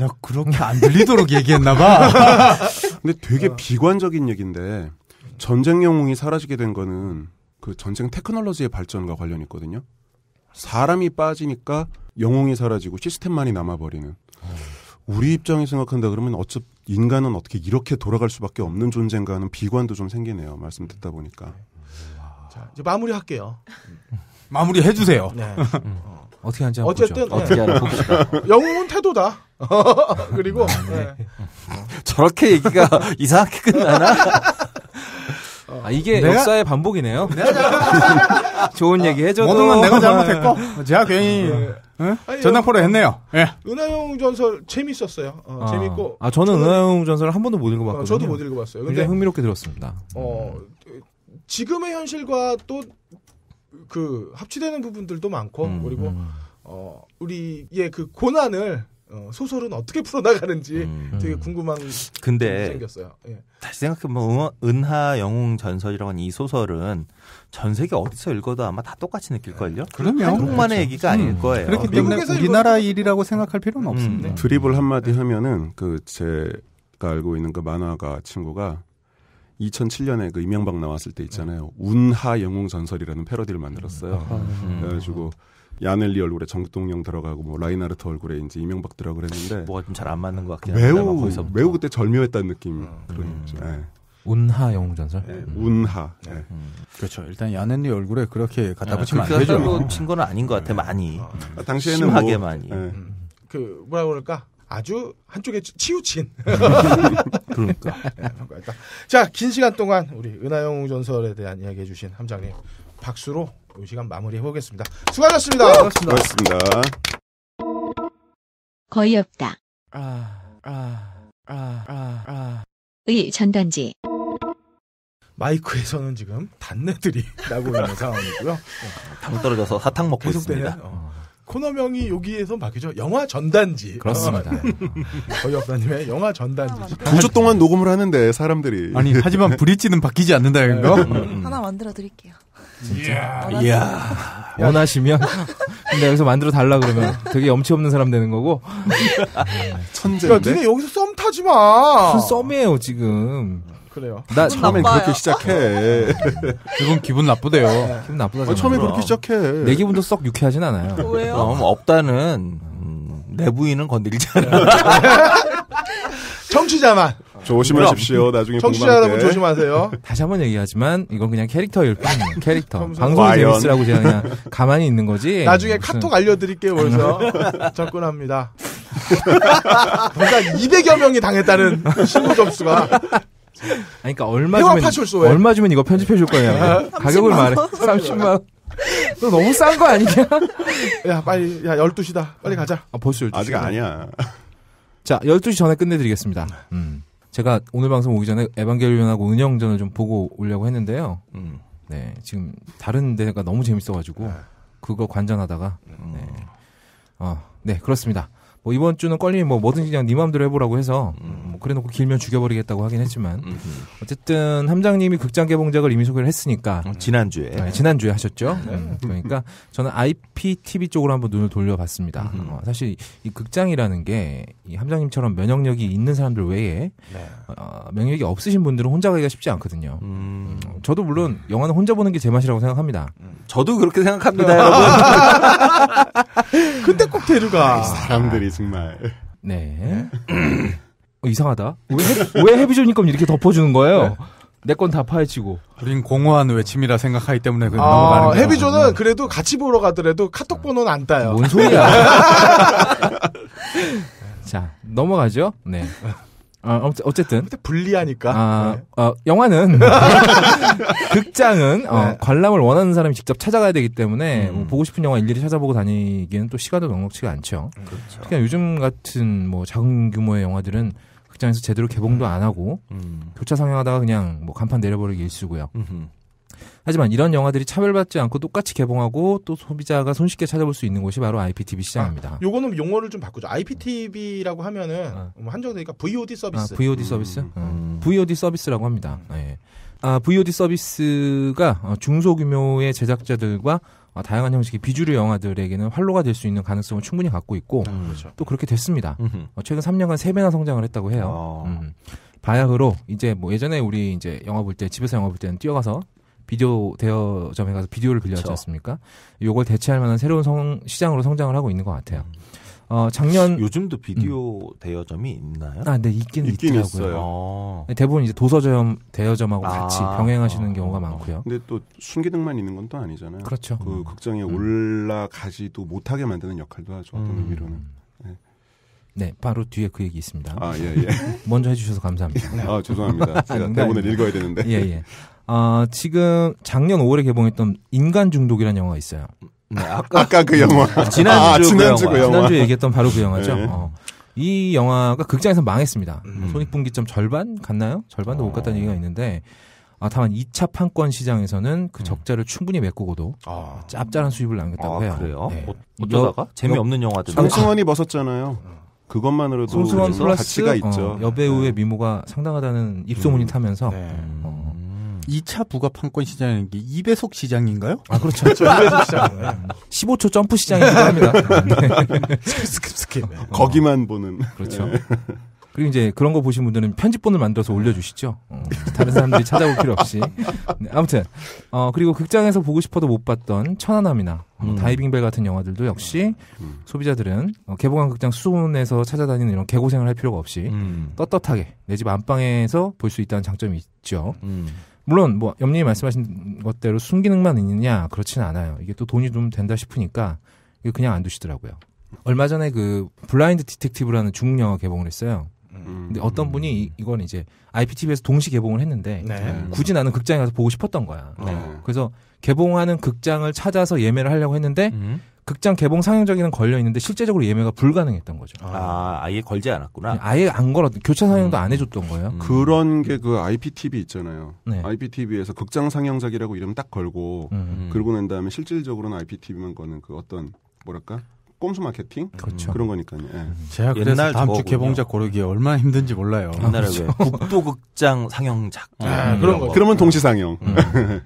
나 그렇게 안 들리도록 얘기했나봐. 근데 되게 어. 비관적인 얘기인데 전쟁 영웅이 사라지게 된 거는 그 전쟁 테크놀로지의 발전과 관련 이 있거든요. 사람이 빠지니까 영웅이 사라지고 시스템만이 남아버리는. 우리 입장에서 생각한다 그러면 어차피 인간은 어떻게 이렇게 돌아갈 수밖에 없는 존재인가 하는 비관도 좀 생기네요. 말씀 듣다 보니까. 자, 이제 마무리할게요. 마무리 해주세요. 네. 어. 어떻게 하는지 어쨌든 네. 어떻게 하는 영웅은 태도다. 그리고 아, 네. 예. 저렇게 얘기가 이상하게 끝나나? 아, 이게 내가... 역사의 반복이네요. 좋은 얘기 해줘도 모든 건 내가 아, 잘못했고 예. 어, 제가 괜히 전당포로 했네요. 예. 은하영 전설 재밌었어요. 어, 아, 재밌고. 아 저는, 저는 은하영 전설을 한 번도 못 읽어봤거든요. 어, 저도 못 읽어봤어요. 근데 흥미롭게 들었습니다. 어 지금의 현실과 또그 합치되는 부분들도 많고 음, 그리고 음. 어 우리의 그 고난을 어, 소설은 어떻게 풀어나가는지 음, 음. 되게 궁금한 근데 생겼어요. 예. 다시 생각해보면 뭐 은하 영웅 전설이라고 하는 이 소설은 전 세계 어디서 읽어도 아마 다 똑같이 느낄걸요? 네. 그럼요. 한국만의 그 얘기가 아닐 음. 거예요. 그렇기 때문에 우리나라 일이라고 생각할 필요는 음. 없습니다. 드립을 한마디 네. 하면은 그 제가 알고 있는 그 만화가 친구가 2007년에 그 이명박 나왔을 때 있잖아요. 운하 영웅 전설이라는 패러디를 만들었어요. 아, 네. 음. 그래가지고 야넬리 얼굴에 정동영 들어가고 뭐 라인하르트 얼굴에 이제 이명박 들어가 그랬는데 뭐가 좀 잘 안 맞는 것 같긴 한데 매우 매우 그때 절묘했다는 느낌 음. 그런 음. 네. 운하 영웅전설. 네, 음. 운하. 네. 네. 음. 그렇죠. 일단 야넬리 얼굴에 그렇게 갖다 아, 붙이면 안 되죠. 친거 아닌 것 같아 많이. 아, 당시에는 심하게 뭐, 많이. 네. 음. 그 뭐라 그럴까 아주 한쪽에 치우친. 그러니까. 네, 자, 긴 시간 동안 우리 은하영 전설에 대한 이야기 해주신 함장님 박수로 이 시간 마무리해 보겠습니다. 수고하셨습니다. 수고하셨습니다. 고하습니다 거의 없다. 아, 아, 아, 아, 아. 의 전단지. 마이크에서는 지금 단내들이 나고 있는 상황이고요. 당 어, 떨어져서 사탕 먹고 있습니다. 어. 코너명이 여기에서 바뀌죠. 영화 전단지. 그렇습니다. 저희 아, 역사님의 영화 전단지. 두 주 동안 녹음을 하는데 사람들이. 아니 하지만 브릿지는 바뀌지 않는다 이거. 네. 음, 음. 하나 만들어 드릴게요. 진짜. 이야. 원하시면. 근데 여기서 만들어 달라 그러면 되게 염치 없는 사람 되는 거고. 천재. 야, 니네 여기서 썸 타지 마. 무슨 썸이에요 지금. 그래요. 나 처음엔 나빠요. 그렇게 시작해. 기분 기분 나쁘대요. 네. 기분 나쁘다. 어, 처음엔 그렇게 시작해. 내 기분도 썩 유쾌하진 않아요. 왜요? 그럼 어, 뭐 없다는 음, 내부인은 건드리지 않아. 청취자만 조심하십시오. 나중에 청취자 여러분 조심하세요. 다시 한번 얘기하지만 이건 그냥 캐릭터일 뿐이에요. 캐릭터. 방송 재밌으라고 제가 그냥 가만히 있는 거지. 나중에 무슨... 카톡 알려드릴게요. 그래서 접근합니다. 그러니까 200여 명이 당했다는 신고 점수가 아니, 그러니까 얼마 주면 파출소에. 얼마 주면 이거 편집해 줄 거냐? 네. 가격을 말해. 30만 원. 너 너무 싼 거 아니냐? 야, 빨리 야, 12시다. 빨리 가자. 아, 벌써 12시. 아직 아니야. 자, 12시 전에 끝내 드리겠습니다. 음. 제가 오늘 방송 오기 전에 에반게리온하고 은영전을 좀 보고 오려고 했는데요. 음. 네, 지금 다른 데가 너무 재밌어가지고 네. 그거 관전하다가 음. 네, 어, 네 그렇습니다. 뭐 이번 주는 껄림 뭐 뭐든지 그냥 네 마음대로 해보라고 해서 뭐 그래놓고 길면 죽여버리겠다고 하긴 했지만 어쨌든 함장님이 극장 개봉작을 이미 소개를 했으니까 어, 지난주에 네, 지난주에 하셨죠. 네. 네 그러니까 저는 IPTV 쪽으로 한번 눈을 돌려봤습니다. 어, 사실 이 극장이라는 게 이 함장님처럼 면역력이 있는 사람들 외에 네. 어, 면역력이 없으신 분들은 혼자 가기가 쉽지 않거든요. 음. 음 저도 물론 영화는 혼자 보는 게 제 맛이라고 생각합니다. 음, 저도 그렇게 생각합니다, 여러분. 네. 근데 꼭 데려가 아, 사람들이 정말 네. 네. 어, 이상하다. 왜, 왜해비존니까 이렇게 덮어주는 거예요? 네. 내건 다 파헤치고. 우린 공허한 외침이라 생각하기 때문에 그 아, 넘어가는 거예요. 해비조는 네. 그래도 같이 보러 가더라도 카톡 번호는 안 따요. 뭔 소리야. 자, 넘어가죠. 네. 아, 어쨌든. 불리하니까. 아, 네. 어, 영화는, 음. 극장은, 어, 네. 관람을 원하는 사람이 직접 찾아가야 되기 때문에, 음. 뭐 보고 싶은 영화 일일이 찾아보고 다니기에는 또 시간도 넉넉치가 않죠. 음, 그렇죠. 그러 요즘 같은 뭐 작은 규모의 영화들은 극장에서 제대로 개봉도 안 하고, 음. 교차 상영하다가 그냥 뭐 간판 내려버리기 일쑤고요. 하지만 이런 영화들이 차별받지 않고 똑같이 개봉하고 또 소비자가 손쉽게 찾아볼 수 있는 곳이 바로 IPTV 아, 시장입니다. 아, 요거는 용어를 좀 바꾸죠. IPTV라고 하면은 아. 뭐 한정되니까 VOD 서비스. 아, VOD 서비스? 음. 음. 음. VOD 서비스라고 합니다. 네. 아, VOD 서비스가 어, 중소규모의 제작자들과 어, 다양한 형식의 비주류 영화들에게는 활로가 될 수 있는 가능성을 충분히 갖고 있고 음, 그렇죠. 또 그렇게 됐습니다. 음 최근 3년간 3배나 성장을 했다고 해요. 아. 음. 바야흐로 이제 뭐 예전에 우리 이제 영화 볼 때 집에서 영화 볼 때는 뛰어가서 비디오 대여점에 가서 비디오를 빌려왔지 그렇 않습니까? 요걸 대체할 만한 새로운 성, 시장으로 성장을 하고 있는 것 같아요. 어, 작년 요즘도 비디오 음. 대여점이 있나요? 아, 네, 있긴, 있긴 있더라고요. 어. 아. 대부분 이제 도서점 대여점하고 아. 같이 병행하시는 아. 경우가 어. 많고요. 근데 또 순기능만 있는 건 또 아니잖아요. 그렇죠. 그 음. 극장에 음. 올라가지도 못하게 만드는 역할도 하죠. 어떤 음. 의미로는. 네. 네, 바로 뒤에 그 얘기 있습니다. 아, 예, 예. 먼저 해주셔서 감사합니다. 아, 죄송합니다. 제가 대본을 읽어야 되는데. 예, 예. 아, 지금 작년 5월에 개봉했던 인간 중독이라는 영화가 있어요. 네, 아까, 아까 그 음. 영화. 아, 지난주, 아, 그 영화. 그 영화. 지난주 얘기했던 바로 그 영화죠. 네. 어. 이 영화가 극장에서 망했습니다. 음. 손익분기점 절반 갔나요? 절반도 어. 못 갔다는 어. 얘기가 있는데 아, 다만 2차 판권 시장에서는 그 음. 적자를 충분히 메꾸고도 아. 짭짤한 수입을 남겼다고 아, 해요. 그래요? 네. 어, 쩌다가 재미없는 영화들. 상승원이 벗었잖아요. 그것만으로도 상승원 플러스 가치가 있죠. 어, 여배우의 네. 미모가 상당하다는 입소문이 음. 타면서 네. 어, 2차 부가판권 시장이라는 게 2배속 시장인가요? 아, 그렇죠. 그 2배속 시장. 15초 점프 시장이기도 합니다. 네. 스킵, 스킵. 거기만 보는. 그렇죠. 그리고 이제 그런 거 보신 분들은 편집본을 만들어서 올려주시죠. 어, 다른 사람들이 찾아볼 필요 없이. 네, 아무튼 어 그리고 극장에서 보고 싶어도 못 봤던 천안함이나 음. 다이빙벨 같은 영화들도 역시 음. 소비자들은 어, 개봉한 극장 수원에서 찾아다니는 이런 개고생을 할 필요가 없이 음. 떳떳하게 내 집 안방에서 볼 수 있다는 장점이 있죠. 물론 뭐 염님이 말씀하신 것대로 순기능만 있느냐 그렇지는 않아요. 이게 또 돈이 좀 된다 싶으니까 이거 그냥 안 두시더라고요. 얼마 전에 그 블라인드 디텍티브라는 중국 영화 개봉을 했어요. 음. 근데 어떤 분이 이건 이제 IPTV에서 동시 개봉을 했는데 네. 굳이 나는 극장에 가서 보고 싶었던 거야. 네. 그래서 개봉하는 극장을 찾아서 예매를 하려고 했는데 음. 극장 개봉 상영장에는 걸려 있는데 실제적으로 예매가 불가능했던 거죠. 아, 아예 걸지 않았구나. 아예 안 걸었. 교차 상영도 음. 안 해줬던 거예요. 음. 그런 게 그 IPTV 있잖아요. 네. IPTV에서 극장 상영작이라고 이름 딱 걸고 음. 그리고 난 다음에 실질적으로는 IPTV만 거는 그 어떤 뭐랄까 꼼수 마케팅 그렇죠. 그런 거니까요. 예. 제가 그래서 다음 주 개봉작 고르기 에 얼마나 힘든지 몰라요. 옛날에 아, 그렇죠. 국도극장 상영작 아, 그런 음. 거. 그러면 동시 상영. 음.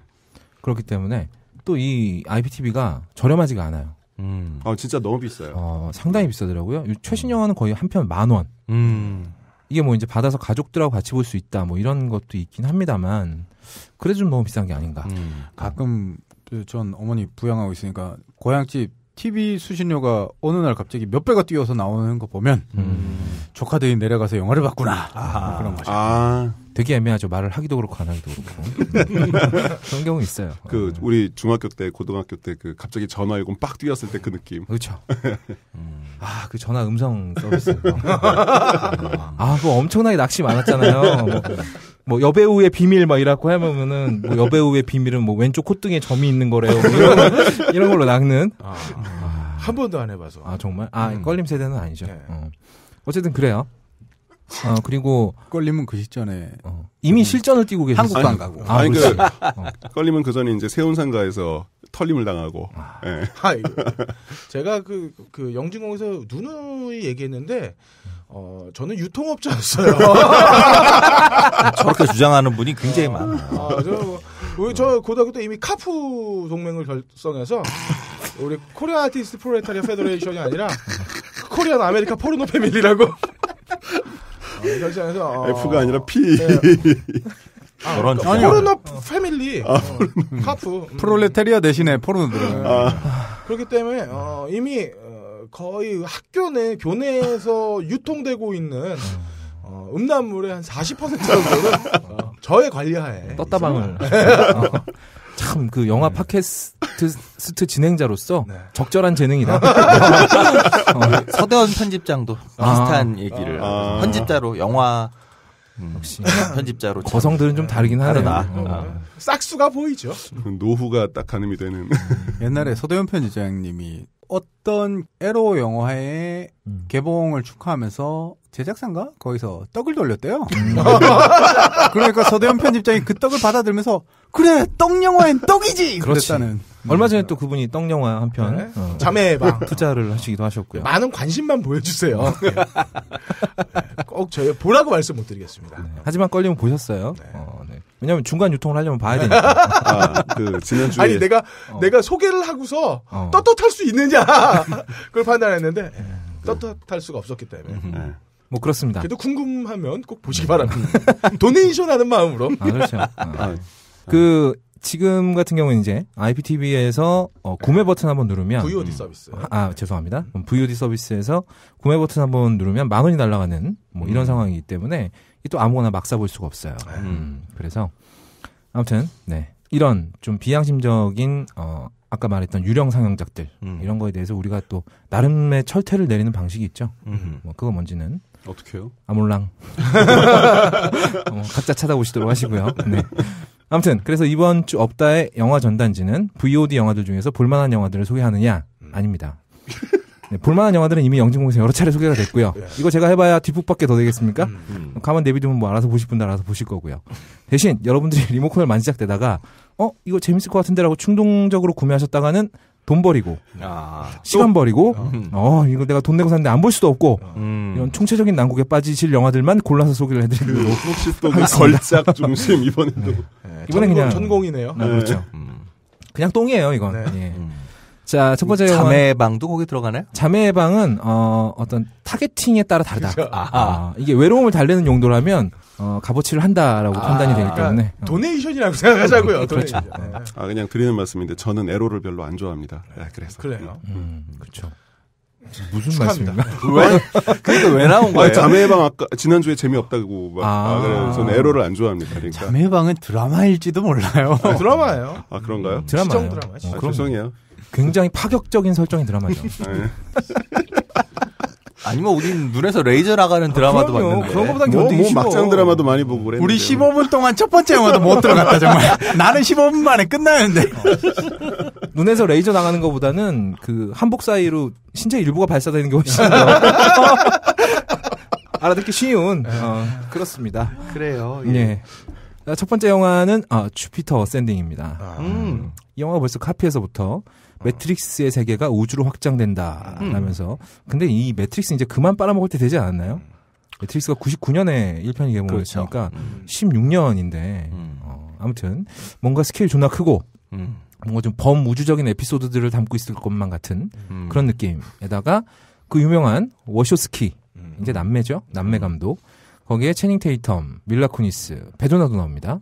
그렇기 때문에 또 이 IPTV가 저렴하지가 않아요. 음. 어, 진짜 너무 비싸요. 어, 상당히 비싸더라고요. 최신 영화는 거의 한 편 만 원. 음. 이게 뭐 이제 받아서 가족들하고 같이 볼 수 있다 뭐 이런 것도 있긴 합니다만 그래도 좀 너무 비싼 게 아닌가. 음. 가끔 전 어머니 부양하고 있으니까 고향집 TV 수신료가 어느 날 갑자기 몇 배가 뛰어서 나오는 거 보면 음. 조카들이 내려가서 영화를 봤구나 아, 그런 거죠. 아. 되게 애매하죠. 말을 하기도 그렇고 안 하기도 그렇고 그런 경우 있어요. 그 어. 우리 중학교 때, 고등학교 때 그 갑자기 전화 요금 빡 뛰었을 때 그 느낌. 그렇죠. 음. 아그 전화 음성 서비스. 아그 뭐 엄청나게 낚시 많았잖아요. 뭐, 뭐, 여배우의 비밀 막 이라고 하면은 뭐 여배우의 비밀은 뭐 왼쪽 콧등에 점이 있는 거래요. 뭐 이런, 이런, 걸로 낚는. 아, 아. 한 번도 안 해봐서. 아 정말? 아 음. 껄림 세대는 아니죠. 네. 어. 어쨌든 그래요. 어, 그리고 걸리면 그 시점에 어. 이미 실전을 뛰고 계신 한국도 안 가고. 아, 아그 어. 걸리면 그 전에 이제 세운상가에서 털림을 당하고. 아, 네. 제가 그, 그 영진공에서 누누이 얘기했는데 어 저는 유통업자였어요. 저렇게 주장하는 분이 굉장히 어. 많아요. 아, 저, 그, 저 고등학교 때 이미 카푸 동맹을 결성해서 우리 코리아 아티스트 프로레타리아 페더레이션이 아니라 코리안 아메리카 포르노 패밀리라고 설정에서 아, 어... 아. F가 아니라 P. 네. 그런 아, 그 그러니까 포르노 패밀리. 아, 어, 카프. 음. 프롤레테리아 대신에 포르노들. 네. 아. 그렇기 때문에 어, 이미 어, 거의 학교 내 교내에서 유통되고 있는 어, 음란물의 한 40% 정도는 어, 저의 관리하에 네, 떴다방을 어. 참그 영화 네. 팟캐스트 진행자로서 네. 적절한 재능이다. 서대원 편집장도 아. 비슷한 얘기를 아. 편집자로 영화 음. 역시 편집자로 거성들은 좀 다르긴 하르나 음. 어. 아. 싹수가 보이죠. 그 노후가 딱 가늠이 되는. 음. 옛날에 서대현 편집장님이 어떤 에로 영화의 음. 개봉을 축하하면서 제작사인가? 거기서 떡을 돌렸대요. 음. 그러니까 서대현 편집장이 그 떡을 받아들면서 그래 떡 영화엔 떡이지. 그랬다는. 음. 얼마 전에 또 그분이 떡 영화 한편 네. 어, 자매방 투자를 하시기도 하셨고요. 많은 관심만 보여주세요. 아, 네. 꼭 저희 보라고 말씀 못 드리겠습니다. 네. 하지만 걸리면 보셨어요. 네. 어, 네. 왜냐하면 중간 유통을 하려면 봐야 되니까. 아, 그 지난주에 아니 내가 어. 내가 소개를 하고서 어. 떳떳할 수 있느냐 그걸 판단했는데 그... 떳떳할 수가 없었기 때문에. 음. 뭐 그렇습니다. 그래도 궁금하면 꼭 보시기 바랍니다. 도네이션 하는 마음으로. 아, 그렇죠. 아. 아. 아. 그 지금 같은 경우는 이제 IPTV에서 어, 구매 버튼 한번 누르면 VOD 서비스. 음, 아, 죄송합니다. VOD 서비스에서 구매 버튼 한번 누르면 만 원이 날아가는 뭐 이런 음. 상황이기 때문에 또 아무거나 막사 볼 수가 없어요. 네. 음. 그래서 아무튼 네. 이런 좀 비양심적인 어 아까 말했던 유령 상영작들 음. 이런 거에 대해서 우리가 또 나름의 철퇴를 내리는 방식이 있죠. 음뭐 그거 뭔지는 어떻게요? 아몰랑. 어, 각자 찾아오시도록 하시고요. 네. 아무튼 그래서 이번 주 업다의 영화 전단지는 VOD 영화들 중에서 볼만한 영화들을 소개하느냐? 음. 아닙니다. 네, 볼만한 영화들은 이미 영진공에서 여러 차례 소개가 됐고요. 예. 이거 제가 해봐야 뒷북밖에 더 되겠습니까? 음, 음. 어, 가만 내비두면 뭐 알아서 보실 분들 알아서 보실 거고요. 대신 여러분들이 리모컨을 만지작대다가 어 이거 재밌을 것 같은데라고 충동적으로 구매하셨다가는 돈 버리고 아, 시간 또? 버리고 어, 어 이거 내가 돈 내고 샀는데 안 볼 수도 없고 어. 음. 이런 총체적인 난국에 빠지실 영화들만 골라서 소개를 해드리고 그, 혹시 또 그 걸작 중심 이번에도 네. 네. 이번에 그냥 천공이네요. 네. 그렇죠. 음. 그냥 똥이에요 이건. 네. 예. 음. 자, 첫 번째 자매 의 방도 거기 들어가나요? 자매 의 방은 어, 어떤 타겟팅에 따라 다르다. 아, 아, 이게 외로움을 달래는 용도라면 어, 값어치를 한다라고 아, 판단이 되기 그러니까 때문에 어. 도네이션이라고 생각하자고요. 그렇죠. 네. 아 그냥 드리는 말씀인데 저는 에로를 별로 안 좋아합니다. 네, 그래서 그래요. 음, 그렇죠. 무슨 말씀인가? 왜? 그러니까 왜 나온 거예요? 자매방 의 아까 지난주에 재미없다고 막 아, 아그래서 저는 에로를 안 좋아합니다. 그러니까. 자매방은 의 드라마일지도 몰라요. 아, 드라마예요. 아 그런가요? 드라마. 시정 드라마. 어, 아, 죄송해요. 굉장히 파격적인 설정인 드라마죠. 아니면 뭐, 우린 눈에서 레이저 나가는 아, 드라마도 아, 봤는데 그런 것보다 뭐, 견뭐 막장 드라마도 많이 보고 그래 우리 15분 동안 첫 번째 영화도 못 들어갔다 정말 나는 15분 만에 끝나는데 눈에서 레이저 나가는 것보다는 그 한복 사이로 신체 일부가 발사되는 게 훨씬 더 알아듣기 쉬운 네. 어, 그렇습니다 그래요 예. 예. 첫 번째 영화는 어, 주피터 어센딩입니다 아. 음. 이 영화가 벌써 카피에서부터 매트릭스의 세계가 우주로 확장된다라면서 음. 근데 이 매트릭스 이제 그만 빨아먹을 때 되지 않았나요? 음. 매트릭스가 99년에 1편이 개봉했으니까 그렇죠. 음. 16년인데 음. 어, 아무튼 뭔가 스케일 존나 크고 음. 뭔가 좀 범우주적인 에피소드들을 담고 있을 것만 같은 그런 느낌에다가 그 유명한 워쇼스키 이제 남매죠 남매 감독 거기에 체닝 테이텀, 밀라 쿠니스, 베도나도 나옵니다.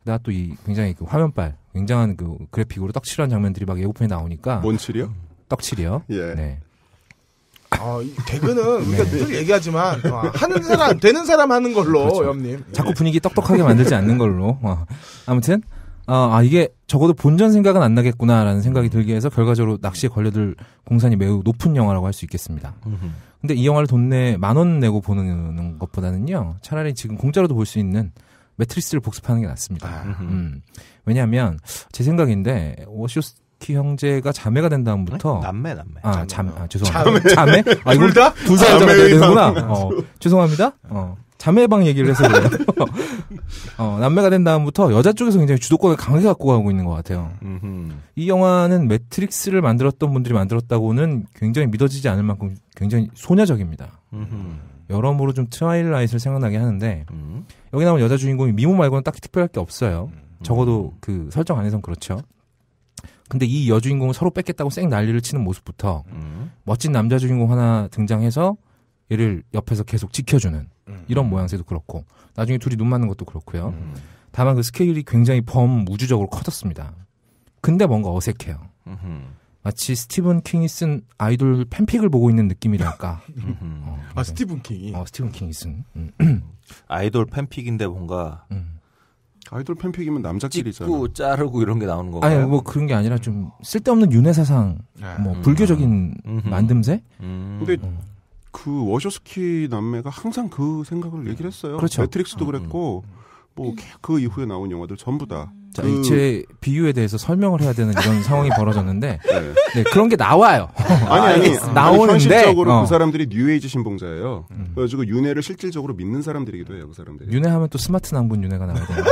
그다음 또 이 굉장히 그 화면빨 굉장한 그 그래픽으로 떡칠한 장면들이 막 예고편에 나오니까 뭔칠이요? 떡칠이요. 예. 네. 아, 개그는 네. 그러니까 우리가 늘 얘기하지만 어, 하는 사람 되는 사람 하는 걸로 그렇죠. 염님. 자꾸 예. 분위기 떡떡하게 만들지 않는 걸로. 와. 어. 아무튼 아, 아, 이게 적어도 본전 생각은 안 나겠구나라는 생각이 들게 해서 결과적으로 낚시에 걸려들 공산이 매우 높은 영화라고 할 수 있겠습니다. 근데 이 영화를 돈 내 만 원 내고 보는 것보다는요 차라리 지금 공짜로도 볼 수 있는 매트리스를 복습하는 게 낫습니다. 아, 음. 왜냐하면 제 생각인데 워쇼스 키 형제가 자매가 된 다음부터 네? 남매 남매 아 자매 아, 죄송합니다 자매, 자매? 아 이걸 둘다두 살자매 아, 되는구나 어, 죄송합니다 어 자매방 얘기를 해서 그래요 어 남매가 된 다음부터 여자 쪽에서 굉장히 주도권을 강하게 갖고 가고 있는 것 같아요 음흠. 이 영화는 매트릭스를 만들었던 분들이 만들었다고는 굉장히 믿어지지 않을 만큼 굉장히 소녀적입니다. 여러모로 좀 트와일라이트를 생각나게 하는데 음. 여기 나온 여자 주인공이 미모 말고는 딱히 특별할 게 없어요. 음. 적어도 그 설정 안에선 그렇죠. 근데 이 여주인공은 서로 뺏겠다고 쌩 난리를 치는 모습부터 음. 멋진 남자 주인공 하나 등장해서 얘를 옆에서 계속 지켜주는 음. 이런 모양새도 그렇고 나중에 둘이 눈 맞는 것도 그렇고요. 음. 다만 그 스케일이 굉장히 범우주적으로 커졌습니다. 근데 뭔가 어색해요. 마치 스티븐 킹이 쓴 아이돌 팬픽을 보고 있는 느낌이랄까. 음. 어, 아 스티븐 킹이. 어 스티븐 킹이 쓴 음. 음. 아이돌 팬픽인데 뭔가 음. 아이돌 팬픽이면 남자끼리잖아. 찍고 자르고 이런 게 나오는 거가 아니 뭐 그런 게 아니라 좀 쓸데없는 윤회 사상, 네. 뭐 음. 불교적인 음. 만듦새. 근데 그 워셔스키 남매가 항상 그 생각을 얘기를 했어요. 그렇죠. 매트릭스도 그랬고 뭐 그 이후에 나온 영화들 전부 다. 자, 그... 제 비유에 대해서 설명을 해야 되는 이런 상황이 벌어졌는데 네. 네. 그런 게 나와요. 아니 아니 나오는데 현실적으로 그 어. 그 사람들이 뉴에이지 신봉자예요. 음. 그래가지고 윤회를 실질적으로 믿는 사람들이기도 해요. 그 사람들이. 윤회하면 또 스마트 낭분 윤회가 나오잖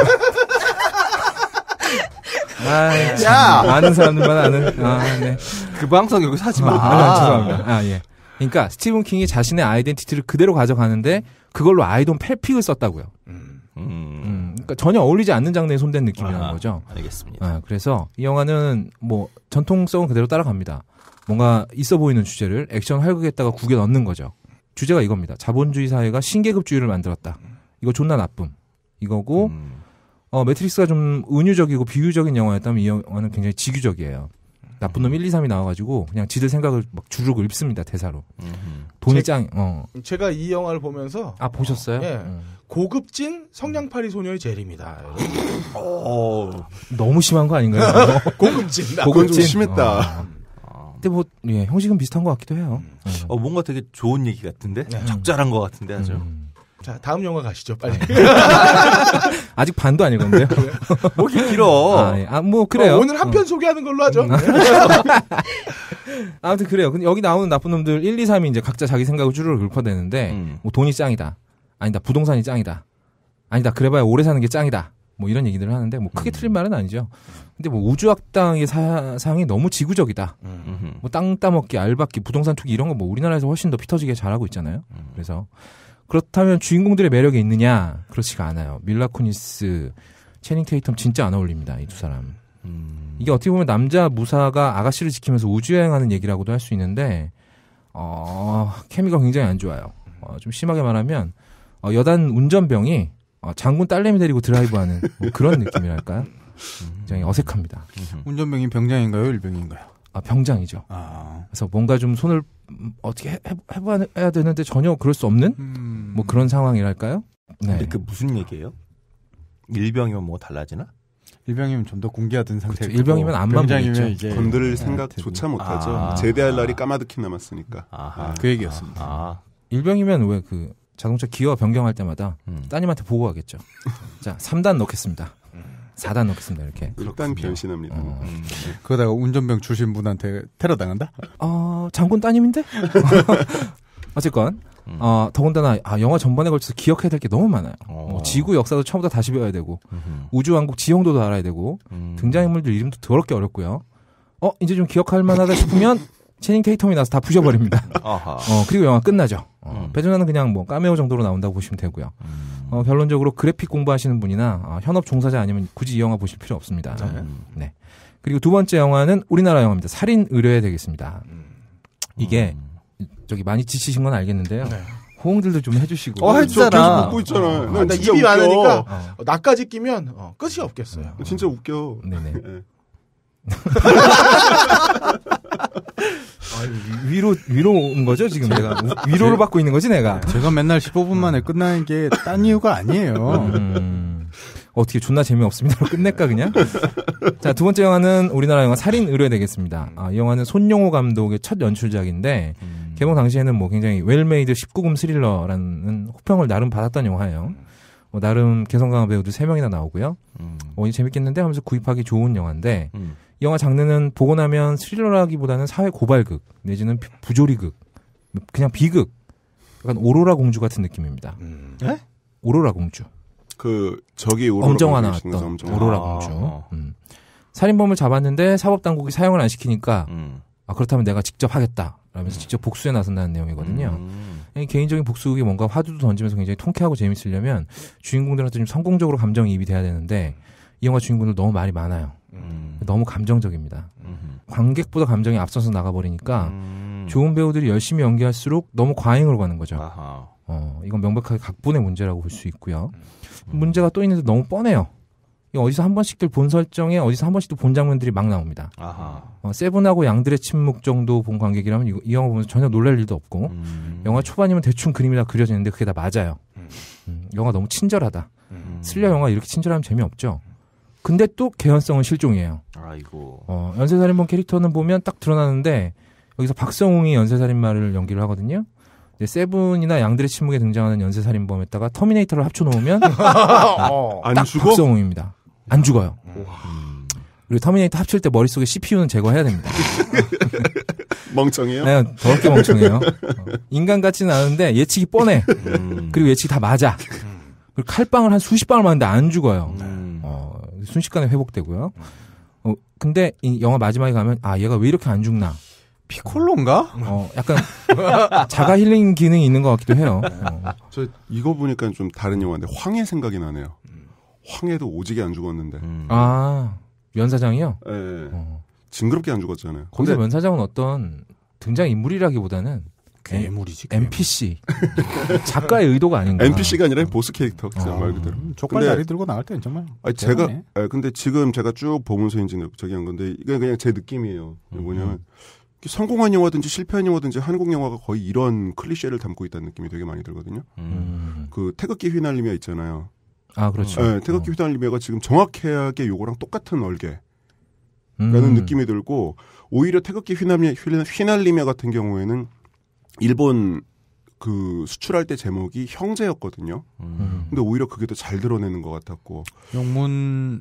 아, 야 아는 사람들만 아는 아, 네. 그 방송 여기 사지 마. 아, 아, 죄송합니다. 아 예. 그러니까 스티븐 킹이 자신의 아이덴티티를 그대로 가져가는데 그걸로 아이돈 펠픽을 썼다고요. 음. 음. 그러니까 전혀 어울리지 않는 장르에 손댄 느낌이라는 아, 거죠. 알겠습니다. 아, 그래서 이 영화는 뭐 전통성은 그대로 따라갑니다. 뭔가 있어 보이는 주제를 액션 활극에다가 구겨 넣는 거죠. 주제가 이겁니다. 자본주의 사회가 신계급주의를 만들었다. 이거 존나 나쁨. 이거고 음. 어, 매트릭스가 좀 은유적이고 비유적인 영화였다면 이 영화는 굉장히 지규적이에요. 나쁜 놈 1, 2, 3이 나와가지고 그냥 지들 생각을 막 주르고 읊습니다 대사로. 음흠. 돈이 제, 짱. 어. 제가 이 영화를 보면서 아 보셨어요? 예. 음. 고급진 성냥팔이 소녀의 젤입니다. 어, 너무 심한 거 아닌가요? 고급진. 아, 고급진 심했다. 어. 근데 뭐 예, 형식은 비슷한 것 같기도 해요. 음. 음. 어, 뭔가 되게 좋은 얘기 같은데 네. 적절한 것 같은데 음. 아주. 음. 자, 다음 영화 가시죠, 빨리. 아, 네. 아직 반도 아니 건데요. 목이 길어. 아, 예. 아, 뭐, 그래요. 어, 오늘 한편 어. 소개하는 걸로 하죠. 음. 아무튼 그래요. 근데 여기 나오는 나쁜 놈들 1, 2, 3이 이제 각자 자기 생각을 주르륵 읊어대는데, 음. 뭐 돈이 짱이다. 아니다, 부동산이 짱이다. 아니다, 그래봐야 오래 사는 게 짱이다. 뭐 이런 얘기들을 하는데, 뭐 크게 음. 틀린 말은 아니죠. 근데 뭐 우주학당의 사상이 너무 지구적이다. 음. 뭐땅 따먹기, 알박기, 부동산 투기 이런 거 뭐 우리나라에서 훨씬 더 피터지게 잘하고 있잖아요. 음. 그래서 그렇다면 주인공들의 매력이 있느냐? 그렇지가 않아요. 밀라 쿠니스, 체닝 테이텀 진짜 안 어울립니다. 이 두 사람. 음. 이게 어떻게 보면 남자 무사가 아가씨를 지키면서 우주여행하는 얘기라고도 할 수 있는데, 어, 케미가 굉장히 안 좋아요. 어, 좀 심하게 말하면, 어, 여단 운전병이 어, 장군 딸내미 데리고 드라이브하는 뭐 그런 느낌이랄까요? 음. 굉장히 어색합니다. 운전병이 병장인가요? 일병인가요? 아, 병장이죠. 아. 그래서 뭔가 좀 손을 어떻게 해, 해봐야 되는데 전혀 그럴 수 없는 음... 뭐 그런 상황이랄까요? 네. 근데 그 무슨 얘기예요? 일병이면 뭐 달라지나? 일병이면 좀 더 공개하던 그렇죠. 상태. 그 일병이면 안만 보겠죠. 이제 건들릴 네, 생각조차 못하죠. 아... 제대할 날이 까마득히 남았으니까. 아... 그 얘기였습니다. 아... 일병이면 왜 그 자동차 기어 변경할 때마다 음. 따님한테 보고하겠죠. 자, 3단 넣겠습니다. 사다 놓겠습니다 이렇게. 일단 변신합니다. 어. 음. 그러다가 운전병 주신 분한테 테러 당한다? 어 장군 따님인데? 어쨌건 음. 어, 더군다나 아, 영화 전반에 걸쳐서 기억해야 될 게 너무 많아요. 어. 뭐 지구 역사도 처음부터 다시 배워야 되고 우주왕국 지형도도 알아야 되고 음. 등장인물들 이름도 더럽게 어렵고요. 어 이제 좀 기억할 만하다 싶으면 체닝 테이텀이 나서 다 부셔버립니다. 어, 그리고 영화 끝나죠. 어, 음. 배준하는 그냥 뭐 까메오 정도로 나온다고 보시면 되고요. 음. 어, 결론적으로 그래픽 공부하시는 분이나 어, 현업 종사자 아니면 굳이 이 영화 보실 필요 없습니다. 음. 네. 네. 그리고 두 번째 영화는 우리나라 영화입니다. 살인 의뢰 되겠습니다. 음. 이게 음. 저기 많이 지치신 건 알겠는데요. 네. 호응들도 좀 해주시고. 어, 했잖아. 계속 웃고 있잖아. 어. 아, 나 네, 입이 웃겨. 많으니까 어. 나까지 어, 끼면 어, 끝이 없겠어요. 진짜 웃겨. 네네. 네. 아, 위로 위로 온 거죠 지금 내가 위로를 받고 있는 거지 내가 네. 제가 맨날 15분 만에 끝나는 게 딴 이유가 아니에요. 음, 어떻게 존나 재미없습니다. 끝낼까 그냥? 자 두 번째 영화는 우리나라 영화 살인 의뢰 되겠습니다. 아, 이 영화는 손용호 감독의 첫 연출작인데 음. 개봉 당시에는 뭐 굉장히 웰메이드 19금 스릴러라는 호평을 나름 받았던 영화예요. 뭐 나름 개성 강한 배우들 3 명이나 나오고요. 음. 어, 이 재밌겠는데 하면서 구입하기 좋은 영화인데. 음. 영화 장르는 보고 나면 스릴러라기보다는 사회 고발극 내지는 부조리극 그냥 비극 약간 오로라 공주 같은 느낌입니다. 음. 네? 오로라 공주. 그 저기 오로라 엄정화 나왔던 엄정. 오로라 아. 공주. 음. 살인범을 잡았는데 사법 당국이 사형을안 시키니까 음. 아 그렇다면 내가 직접 하겠다. 라면서 직접 복수에 나선다는 내용이거든요. 음. 개인적인 복수극이 뭔가 화두도 던지면서 굉장히 통쾌하고 재밌으려면 주인공들한테 좀 성공적으로 감정이입이 돼야 되는데 이 영화 주인공들 너무 말이 많아요. 음. 너무 감정적입니다. 음흠. 관객보다 감정이 앞서서 나가버리니까 음. 좋은 배우들이 열심히 연기할수록 너무 과잉으로 가는 거죠. 아하. 어, 이건 명백하게 각본의 문제라고 볼 수 있고요. 음. 문제가 또 있는데 너무 뻔해요. 어디서 한 번씩들 본 설정에 어디서 한 번씩도 본 장면들이 막 나옵니다. 어, 세븐하고 양들의 침묵 정도 본 관객이라면 이, 이 영화 보면서 전혀 놀랄 일도 없고 음. 영화 초반이면 대충 그림이 다 그려지는데 그게 다 맞아요. 음. 음 영화 너무 친절하다. 슬려 음. 영화 이렇게 친절하면 재미없죠. 근데 또 개연성은 실종이에요. 아이고. 어, 연쇄살인범 캐릭터는 보면 딱 드러나는데 여기서 박성웅이 연쇄살인마를 연기를 하거든요. 세븐이나 양들의 침묵에 등장하는 연쇄살인범에다가 터미네이터를 합쳐놓으면 어, 딱 죽어? 박성웅입니다. 안 죽어요. 음. 그리고 터미네이터 합칠 때 머릿속에 CPU는 제거해야 됩니다. 멍청해요? 네, 더럽게 멍청해요. 어. 인간 같지는 않은데 예측이 뻔해. 음. 그리고 예측이 다 맞아. 음. 그리고 칼빵을 한 수십 방을 맞는데 안 죽어요. 음. 순식간에 회복되고요. 음. 어, 근데 이 영화 마지막에 가면 아 얘가 왜 이렇게 안 죽나? 피콜로인가? 어, 약간 자가 힐링 기능이 있는 것 같기도 해요. 네. 어. 저 이거 보니까 좀 다른 영화인데 황해 생각이 나네요. 황해도 오지게 안 죽었는데. 음. 아 면사장이요? 네. 어. 징그럽게 안 죽었잖아요. 거기서 근데... 면사장은 어떤 등장 인물이라기보다는 네? 괴물이지. 괴물. NPC. 작가의 의도가 아닌가. NPC가 아니라 보스 캐릭터 그냥 아, 말 그대로. 음, 족발 다리 들고 나갈 때는 정말. 아니 대단하 제가 아, 근데 지금 제가 쭉 보면서 이제 저기 한 건데 이게 그냥 제 느낌이에요. 음. 뭐냐면 음. 성공한 영화든지 실패한 영화든지 한국 영화가 거의 이런 클리셰를 담고 있다는 느낌이 되게 많이 들거든요. 음. 그 태극기 휘날리며 있잖아요. 아 그렇죠. 네, 태극기 어. 휘날리며가 지금 정확하게 요거랑 똑같은 얼개. 라는 음. 느낌이 들고 오히려 태극기 휘날리며, 휘날리며 같은 경우에는 일본 그 수출할 때 제목이 형제였거든요. 음. 근데 오히려 그게 더 잘 드러내는 것 같았고. 영문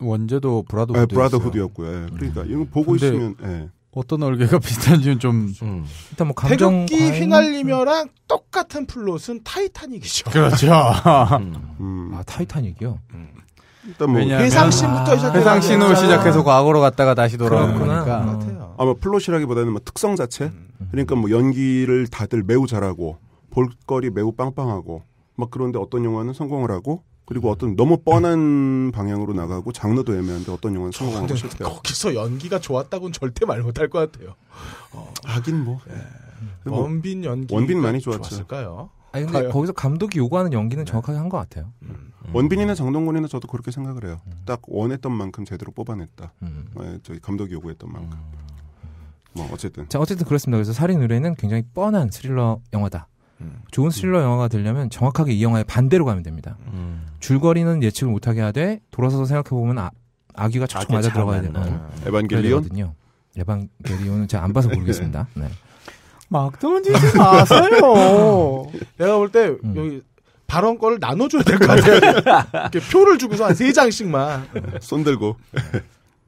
원제도 브라더후드. 네, 브라더후드였고요. 예. 그러니까 이거 보고 있으면 예. 어떤 얼개가 비슷한지는 좀 음. 일단 뭐 감정 태극기 휘날리며랑 음. 똑같은 플롯은 타이타닉이죠. 그렇죠. 음. 아 타이타닉이요. 음. 일단 뭐 회상신부터 시작해 회상신으로 시작해서 과거로 갔다가 다시 돌아왔구나. 어. 아마 플롯이라기보다는 뭐 특성 자체. 음. 그러니까 뭐 연기를 다들 매우 잘하고 볼거리 매우 빵빵하고 막 그런데 어떤 영화는 성공을 하고 그리고 음. 어떤 너무 뻔한 방향으로 나가고 장르도 애매한데 어떤 영화는 성공하고 싶대요. 거기서 연기가 좋았다고는 절대 말 못할 것 같아요. 어. 하긴 뭐. 네. 원빈 연기 원빈 많이 좋았죠. 좋았을까요? 아니 근데 과연. 거기서 감독이 요구하는 연기는 네. 정확하게 한 것 같아요. 음. 음. 음. 원빈이나 장동건이나 저도 그렇게 생각을 해요. 음. 딱 원했던 만큼 제대로 뽑아냈다. 네, 저희 감독이 요구했던 만큼. 뭐 어쨌든. 자 어쨌든 그렇습니다. 그래서 살인 의뢰는 굉장히 뻔한 스릴러 영화다. 좋은 스릴러 영화가 되려면 정확하게 이 영화의 반대로 가면 됩니다. 줄거리는 예측을 못하게 하되 돌아서서 생각해 보면 아, 아귀가 촉촉 맞아 들어가야 되는 네. 에반겔리온. 에반겔리온은 제가 안 봐서 모르겠습니다. 네. 네. 막 던지지 마세요. 내가 볼때 음. 여기 발언 권을 나눠줘야 될 것 같아요. 이렇게 표를 주고서 한 세 장씩만 손 들고.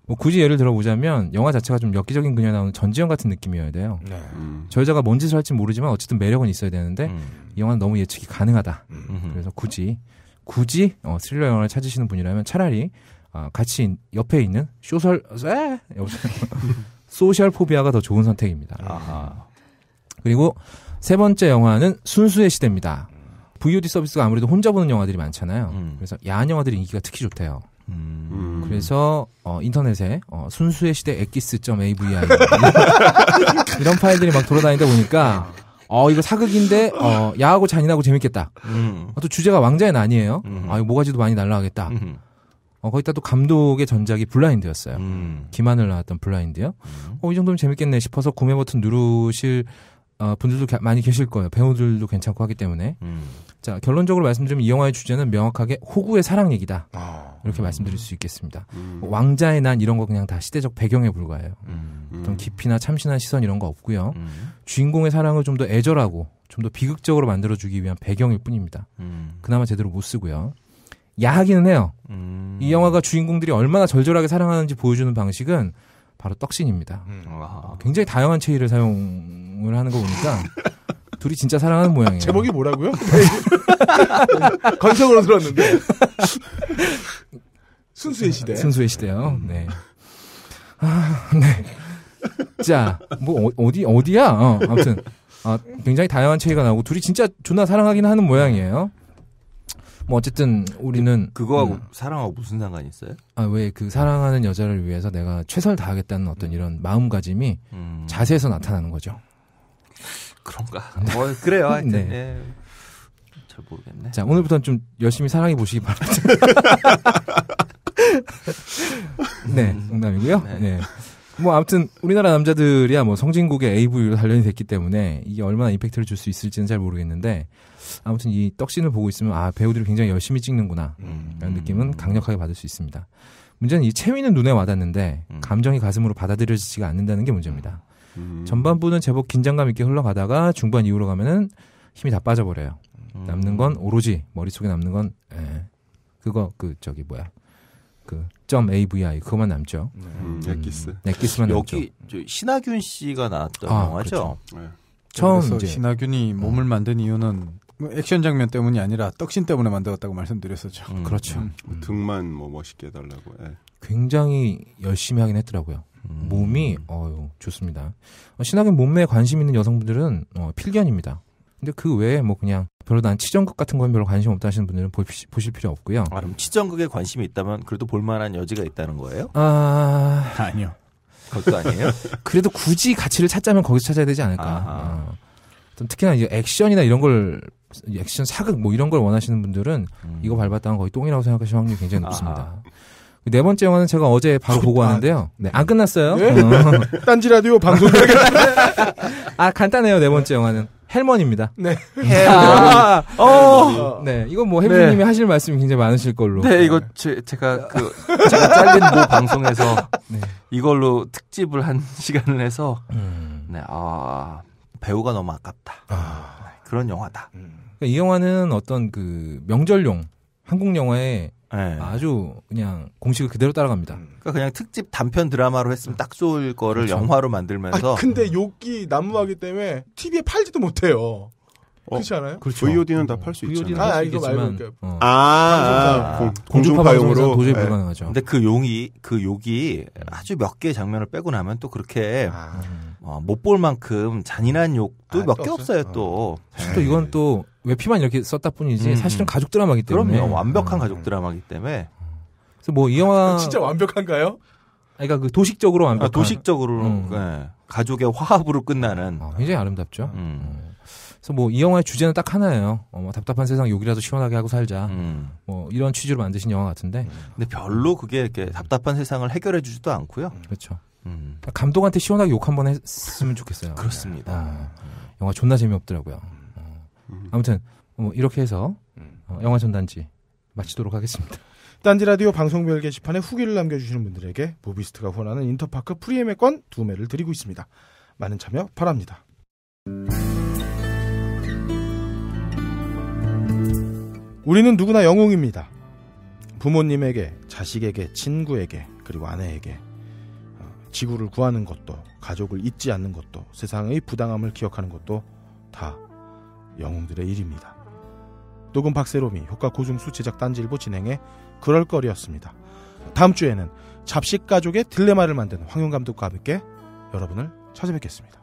뭐 굳이 예를 들어보자면 영화 자체가 좀 엽기적인 그녀 나오는 전지현 같은 느낌이어야 돼요. 네. 음. 저 여자가 뭔 짓을 할지 모르지만 어쨌든 매력은 있어야 되는데 음. 이 영화는 너무 예측이 가능하다. 음. 그래서 굳이 굳이 어, 스릴러 영화를 찾으시는 분이라면 차라리 아, 같이 옆에 있는 소셜 소셜 포비아가 더 좋은 선택입니다. 아하. 그리고 세 번째 영화는 순수의 시대입니다. VOD 서비스가 아무래도 혼자 보는 영화들이 많잖아요. 음. 그래서 야한 영화들이 인기가 특히 좋대요. 음. 음. 그래서 어, 인터넷에 어, 순수의 시대 엑기스.avi 이런 파일들이 막 돌아다니다 보니까 어 이거 사극인데 어, 야하고 잔인하고 재밌겠다. 음. 아, 또 주제가 왕자의 난이에요. 음. 아 이거 모가지도 많이 날라가겠다. 음. 어, 거기다 또 감독의 전작이 블라인드였어요. 김한을 나왔던 블라인드요. 어, 이 정도면 재밌겠네 싶어서 구매 버튼 누르실 어, 분들도 겨, 많이 계실 거예요. 배우들도 괜찮고 하기 때문에. 음. 자, 결론적으로 말씀드리면 이 영화의 주제는 명확하게 호구의 사랑 얘기다. 아, 이렇게 음. 말씀드릴 수 있겠습니다. 음. 뭐 왕자의 난 이런 거 그냥 다 시대적 배경에 불과해요. 어떤 음. 음. 깊이나 참신한 시선 이런 거 없고요. 음. 주인공의 사랑을 좀 더 애절하고 좀 더 비극적으로 만들어주기 위한 배경일 뿐입니다. 그나마 제대로 못 쓰고요. 야하기는 해요. 이 영화가 주인공들이 얼마나 절절하게 사랑하는지 보여주는 방식은 바로 떡신입니다. 음. 어, 아. 굉장히 다양한 체위를 사용을 하는 거 보니까 둘이 진짜 사랑하는 모양이에요. 제목이 뭐라고요? 건성으로 들었는데 순수의 시대. 순수의 시대요. 음. 네. 아, 네. 자, 뭐 어, 어디, 어디야? 어, 아무튼 아, 굉장히 다양한 체위가 나오고 둘이 진짜 존나 사랑하긴 하는 모양이에요. 뭐 어쨌든 우리는 그, 그거하고 음. 사랑하고 무슨 상관이 있어요? 아 왜그 음. 사랑하는 여자를 위해서 내가 최선을 다하겠다는 어떤 이런 마음가짐이 음. 자세에서 나타나는 거죠. 그런가? 네. 뭐 그래요. 하여튼 네. 예. 잘 모르겠네. 자 오늘부터는 좀 열심히 사랑해 보시기 바랍니다. 네, 음. 농담이고요. 네. 네. 뭐 아무튼 우리나라 남자들이야 뭐 성진국의 AV로 단련이 됐기 때문에 이게 얼마나 임팩트를 줄 수 있을지는 잘 모르겠는데 아무튼 이 떡신을 보고 있으면 아 배우들이 굉장히 열심히 찍는구나 라는 음. 느낌은 강력하게 받을 수 있습니다. 문제는 이채미는 눈에 와닿는데 음. 감정이 가슴으로 받아들여지지가 않는다는 게 문제입니다. 음. 전반부는 제법 긴장감 있게 흘러가다가 중반 이후로 가면은 힘이 다 빠져버려요. 남는 건 오로지 머릿속에 남는 건 에, 예, 그거 그 저기 뭐야 그 .avi 그것만 남죠. 네. 음, 음. 넷기스. 넷기스만 남죠. 여기 신하균 씨가 나왔던 아, 영화죠. 그렇죠. 네. 처음 이제 신하균이 음. 몸을 만든 이유는 액션 장면 때문이 아니라 떡신 때문에 만들었다고 말씀드렸었죠. 음, 그렇죠. 음. 뭐 등만 뭐 멋있게 해달라고. 예. 굉장히 열심히 하긴 했더라고요. 음. 몸이 어유 좋습니다. 신하균 몸매에 관심 있는 여성분들은 어, 필견입니다. 근데 그 외에 뭐 그냥 별로 난 치정극 같은 건 별로 관심 없다 하시는 분들은 보시, 보실 필요 없고요. 아, 그럼 치정극에 관심이 있다면 그래도 볼만한 여지가 있다는 거예요? 아, 아니요. 그것도 아니에요? 그래도 굳이 가치를 찾자면 거기서 찾아야 되지 않을까. 아. 어. 특히나 이제 액션이나 이런 걸 액션 사극 뭐 이런 걸 원하시는 분들은 음. 이거 밟았다는 거의 똥이라고 생각하실 확률이 굉장히 높습니다. 아하. 그 네 번째 영화는 제가 어제 바로 그 보고 왔는데요. 네, 안 끝났어요. 네? 어. 딴지 라디오 방송. 아 간단해요. 네 번째 영화는 헬먼입니다. 네. 아, 어. 네. 이거뭐 햄님이 네. 하실 말씀이 굉장히 많으실 걸로. 네, 이거 제, 제가 그 제가 짧은 모 방송에서 네. 이걸로 특집을 한 시간을 해서 음. 네. 아, 배우가 너무 아깝다. 아. 네, 그런 영화다. 음. 이 영화는 어떤 그 명절용 한국 영화의 네. 아주 그냥 공식을 그대로 따라갑니다. 음. 그러니까 그냥 특집 단편 드라마로 했으면 딱 좋을 거를 그렇죠. 영화로 만들면서. 아니, 근데 욕기 난무하기 때문에 TV에 팔지도 못해요. 어, 그렇지 않아요? 그렇죠. VOD는 다 팔수 음. 있잖아요. 아, 이거 말고 어. 아, 아, 아, 아 어, 공중파용으로 도저히 네. 불가능하죠. 근데 그 용이 그 욕이 아주 몇 개의 장면을 빼고 나면 또 그렇게 아. 음. 어, 못볼 만큼 잔인한 욕도 아, 몇개 없어요 어. 또. 사실 또 이건 또 외피만 이렇게 썼다 뿐이지 음. 사실은 음. 가족 드라마기 때문에. 그럼요. 완벽한 음. 가족 드라마기 때문에. 그래서 뭐 이 영화 아, 진짜 완벽한가요? 그러니까 그 도식적으로 완벽. 아, 도식적으로 음. 네. 가족의 화합으로 끝나는. 어, 굉장히 아름답죠. 음. 음. 그래서 뭐 이 영화의 주제는 딱 하나예요. 어, 뭐 답답한 세상 욕이라도 시원하게 하고 살자. 음. 뭐 이런 취지로 만드신 영화 같은데. 음. 근데 별로 그게 이렇게 답답한 세상을 해결해 주지도 않고요. 그렇죠. 음. 감독한테 시원하게 욕 한 번 했으면 좋겠어요. 그렇습니다. 아, 영화 존나 재미없더라고요. 어. 음. 아무튼 뭐 이렇게 해서 음. 어, 영화 전단지 마치도록 하겠습니다. 딴지 라디오 방송별 게시판에 후기를 남겨주시는 분들에게 모비스트가 후원하는 인터파크 프리엠의 권 두 매를 드리고 있습니다. 많은 참여 바랍니다. 우리는 누구나 영웅입니다. 부모님에게, 자식에게, 친구에게, 그리고 아내에게 지구를 구하는 것도 가족을 잊지 않는 것도 세상의 부당함을 기억하는 것도 다 영웅들의 일입니다. 녹음 박세롬이 효과 고중수 제작 단지일보 진행해 그럴거리였습니다. 다음 주에는 잡식 가족의 딜레마를 만든 황용 감독과 함께 여러분을 찾아뵙겠습니다.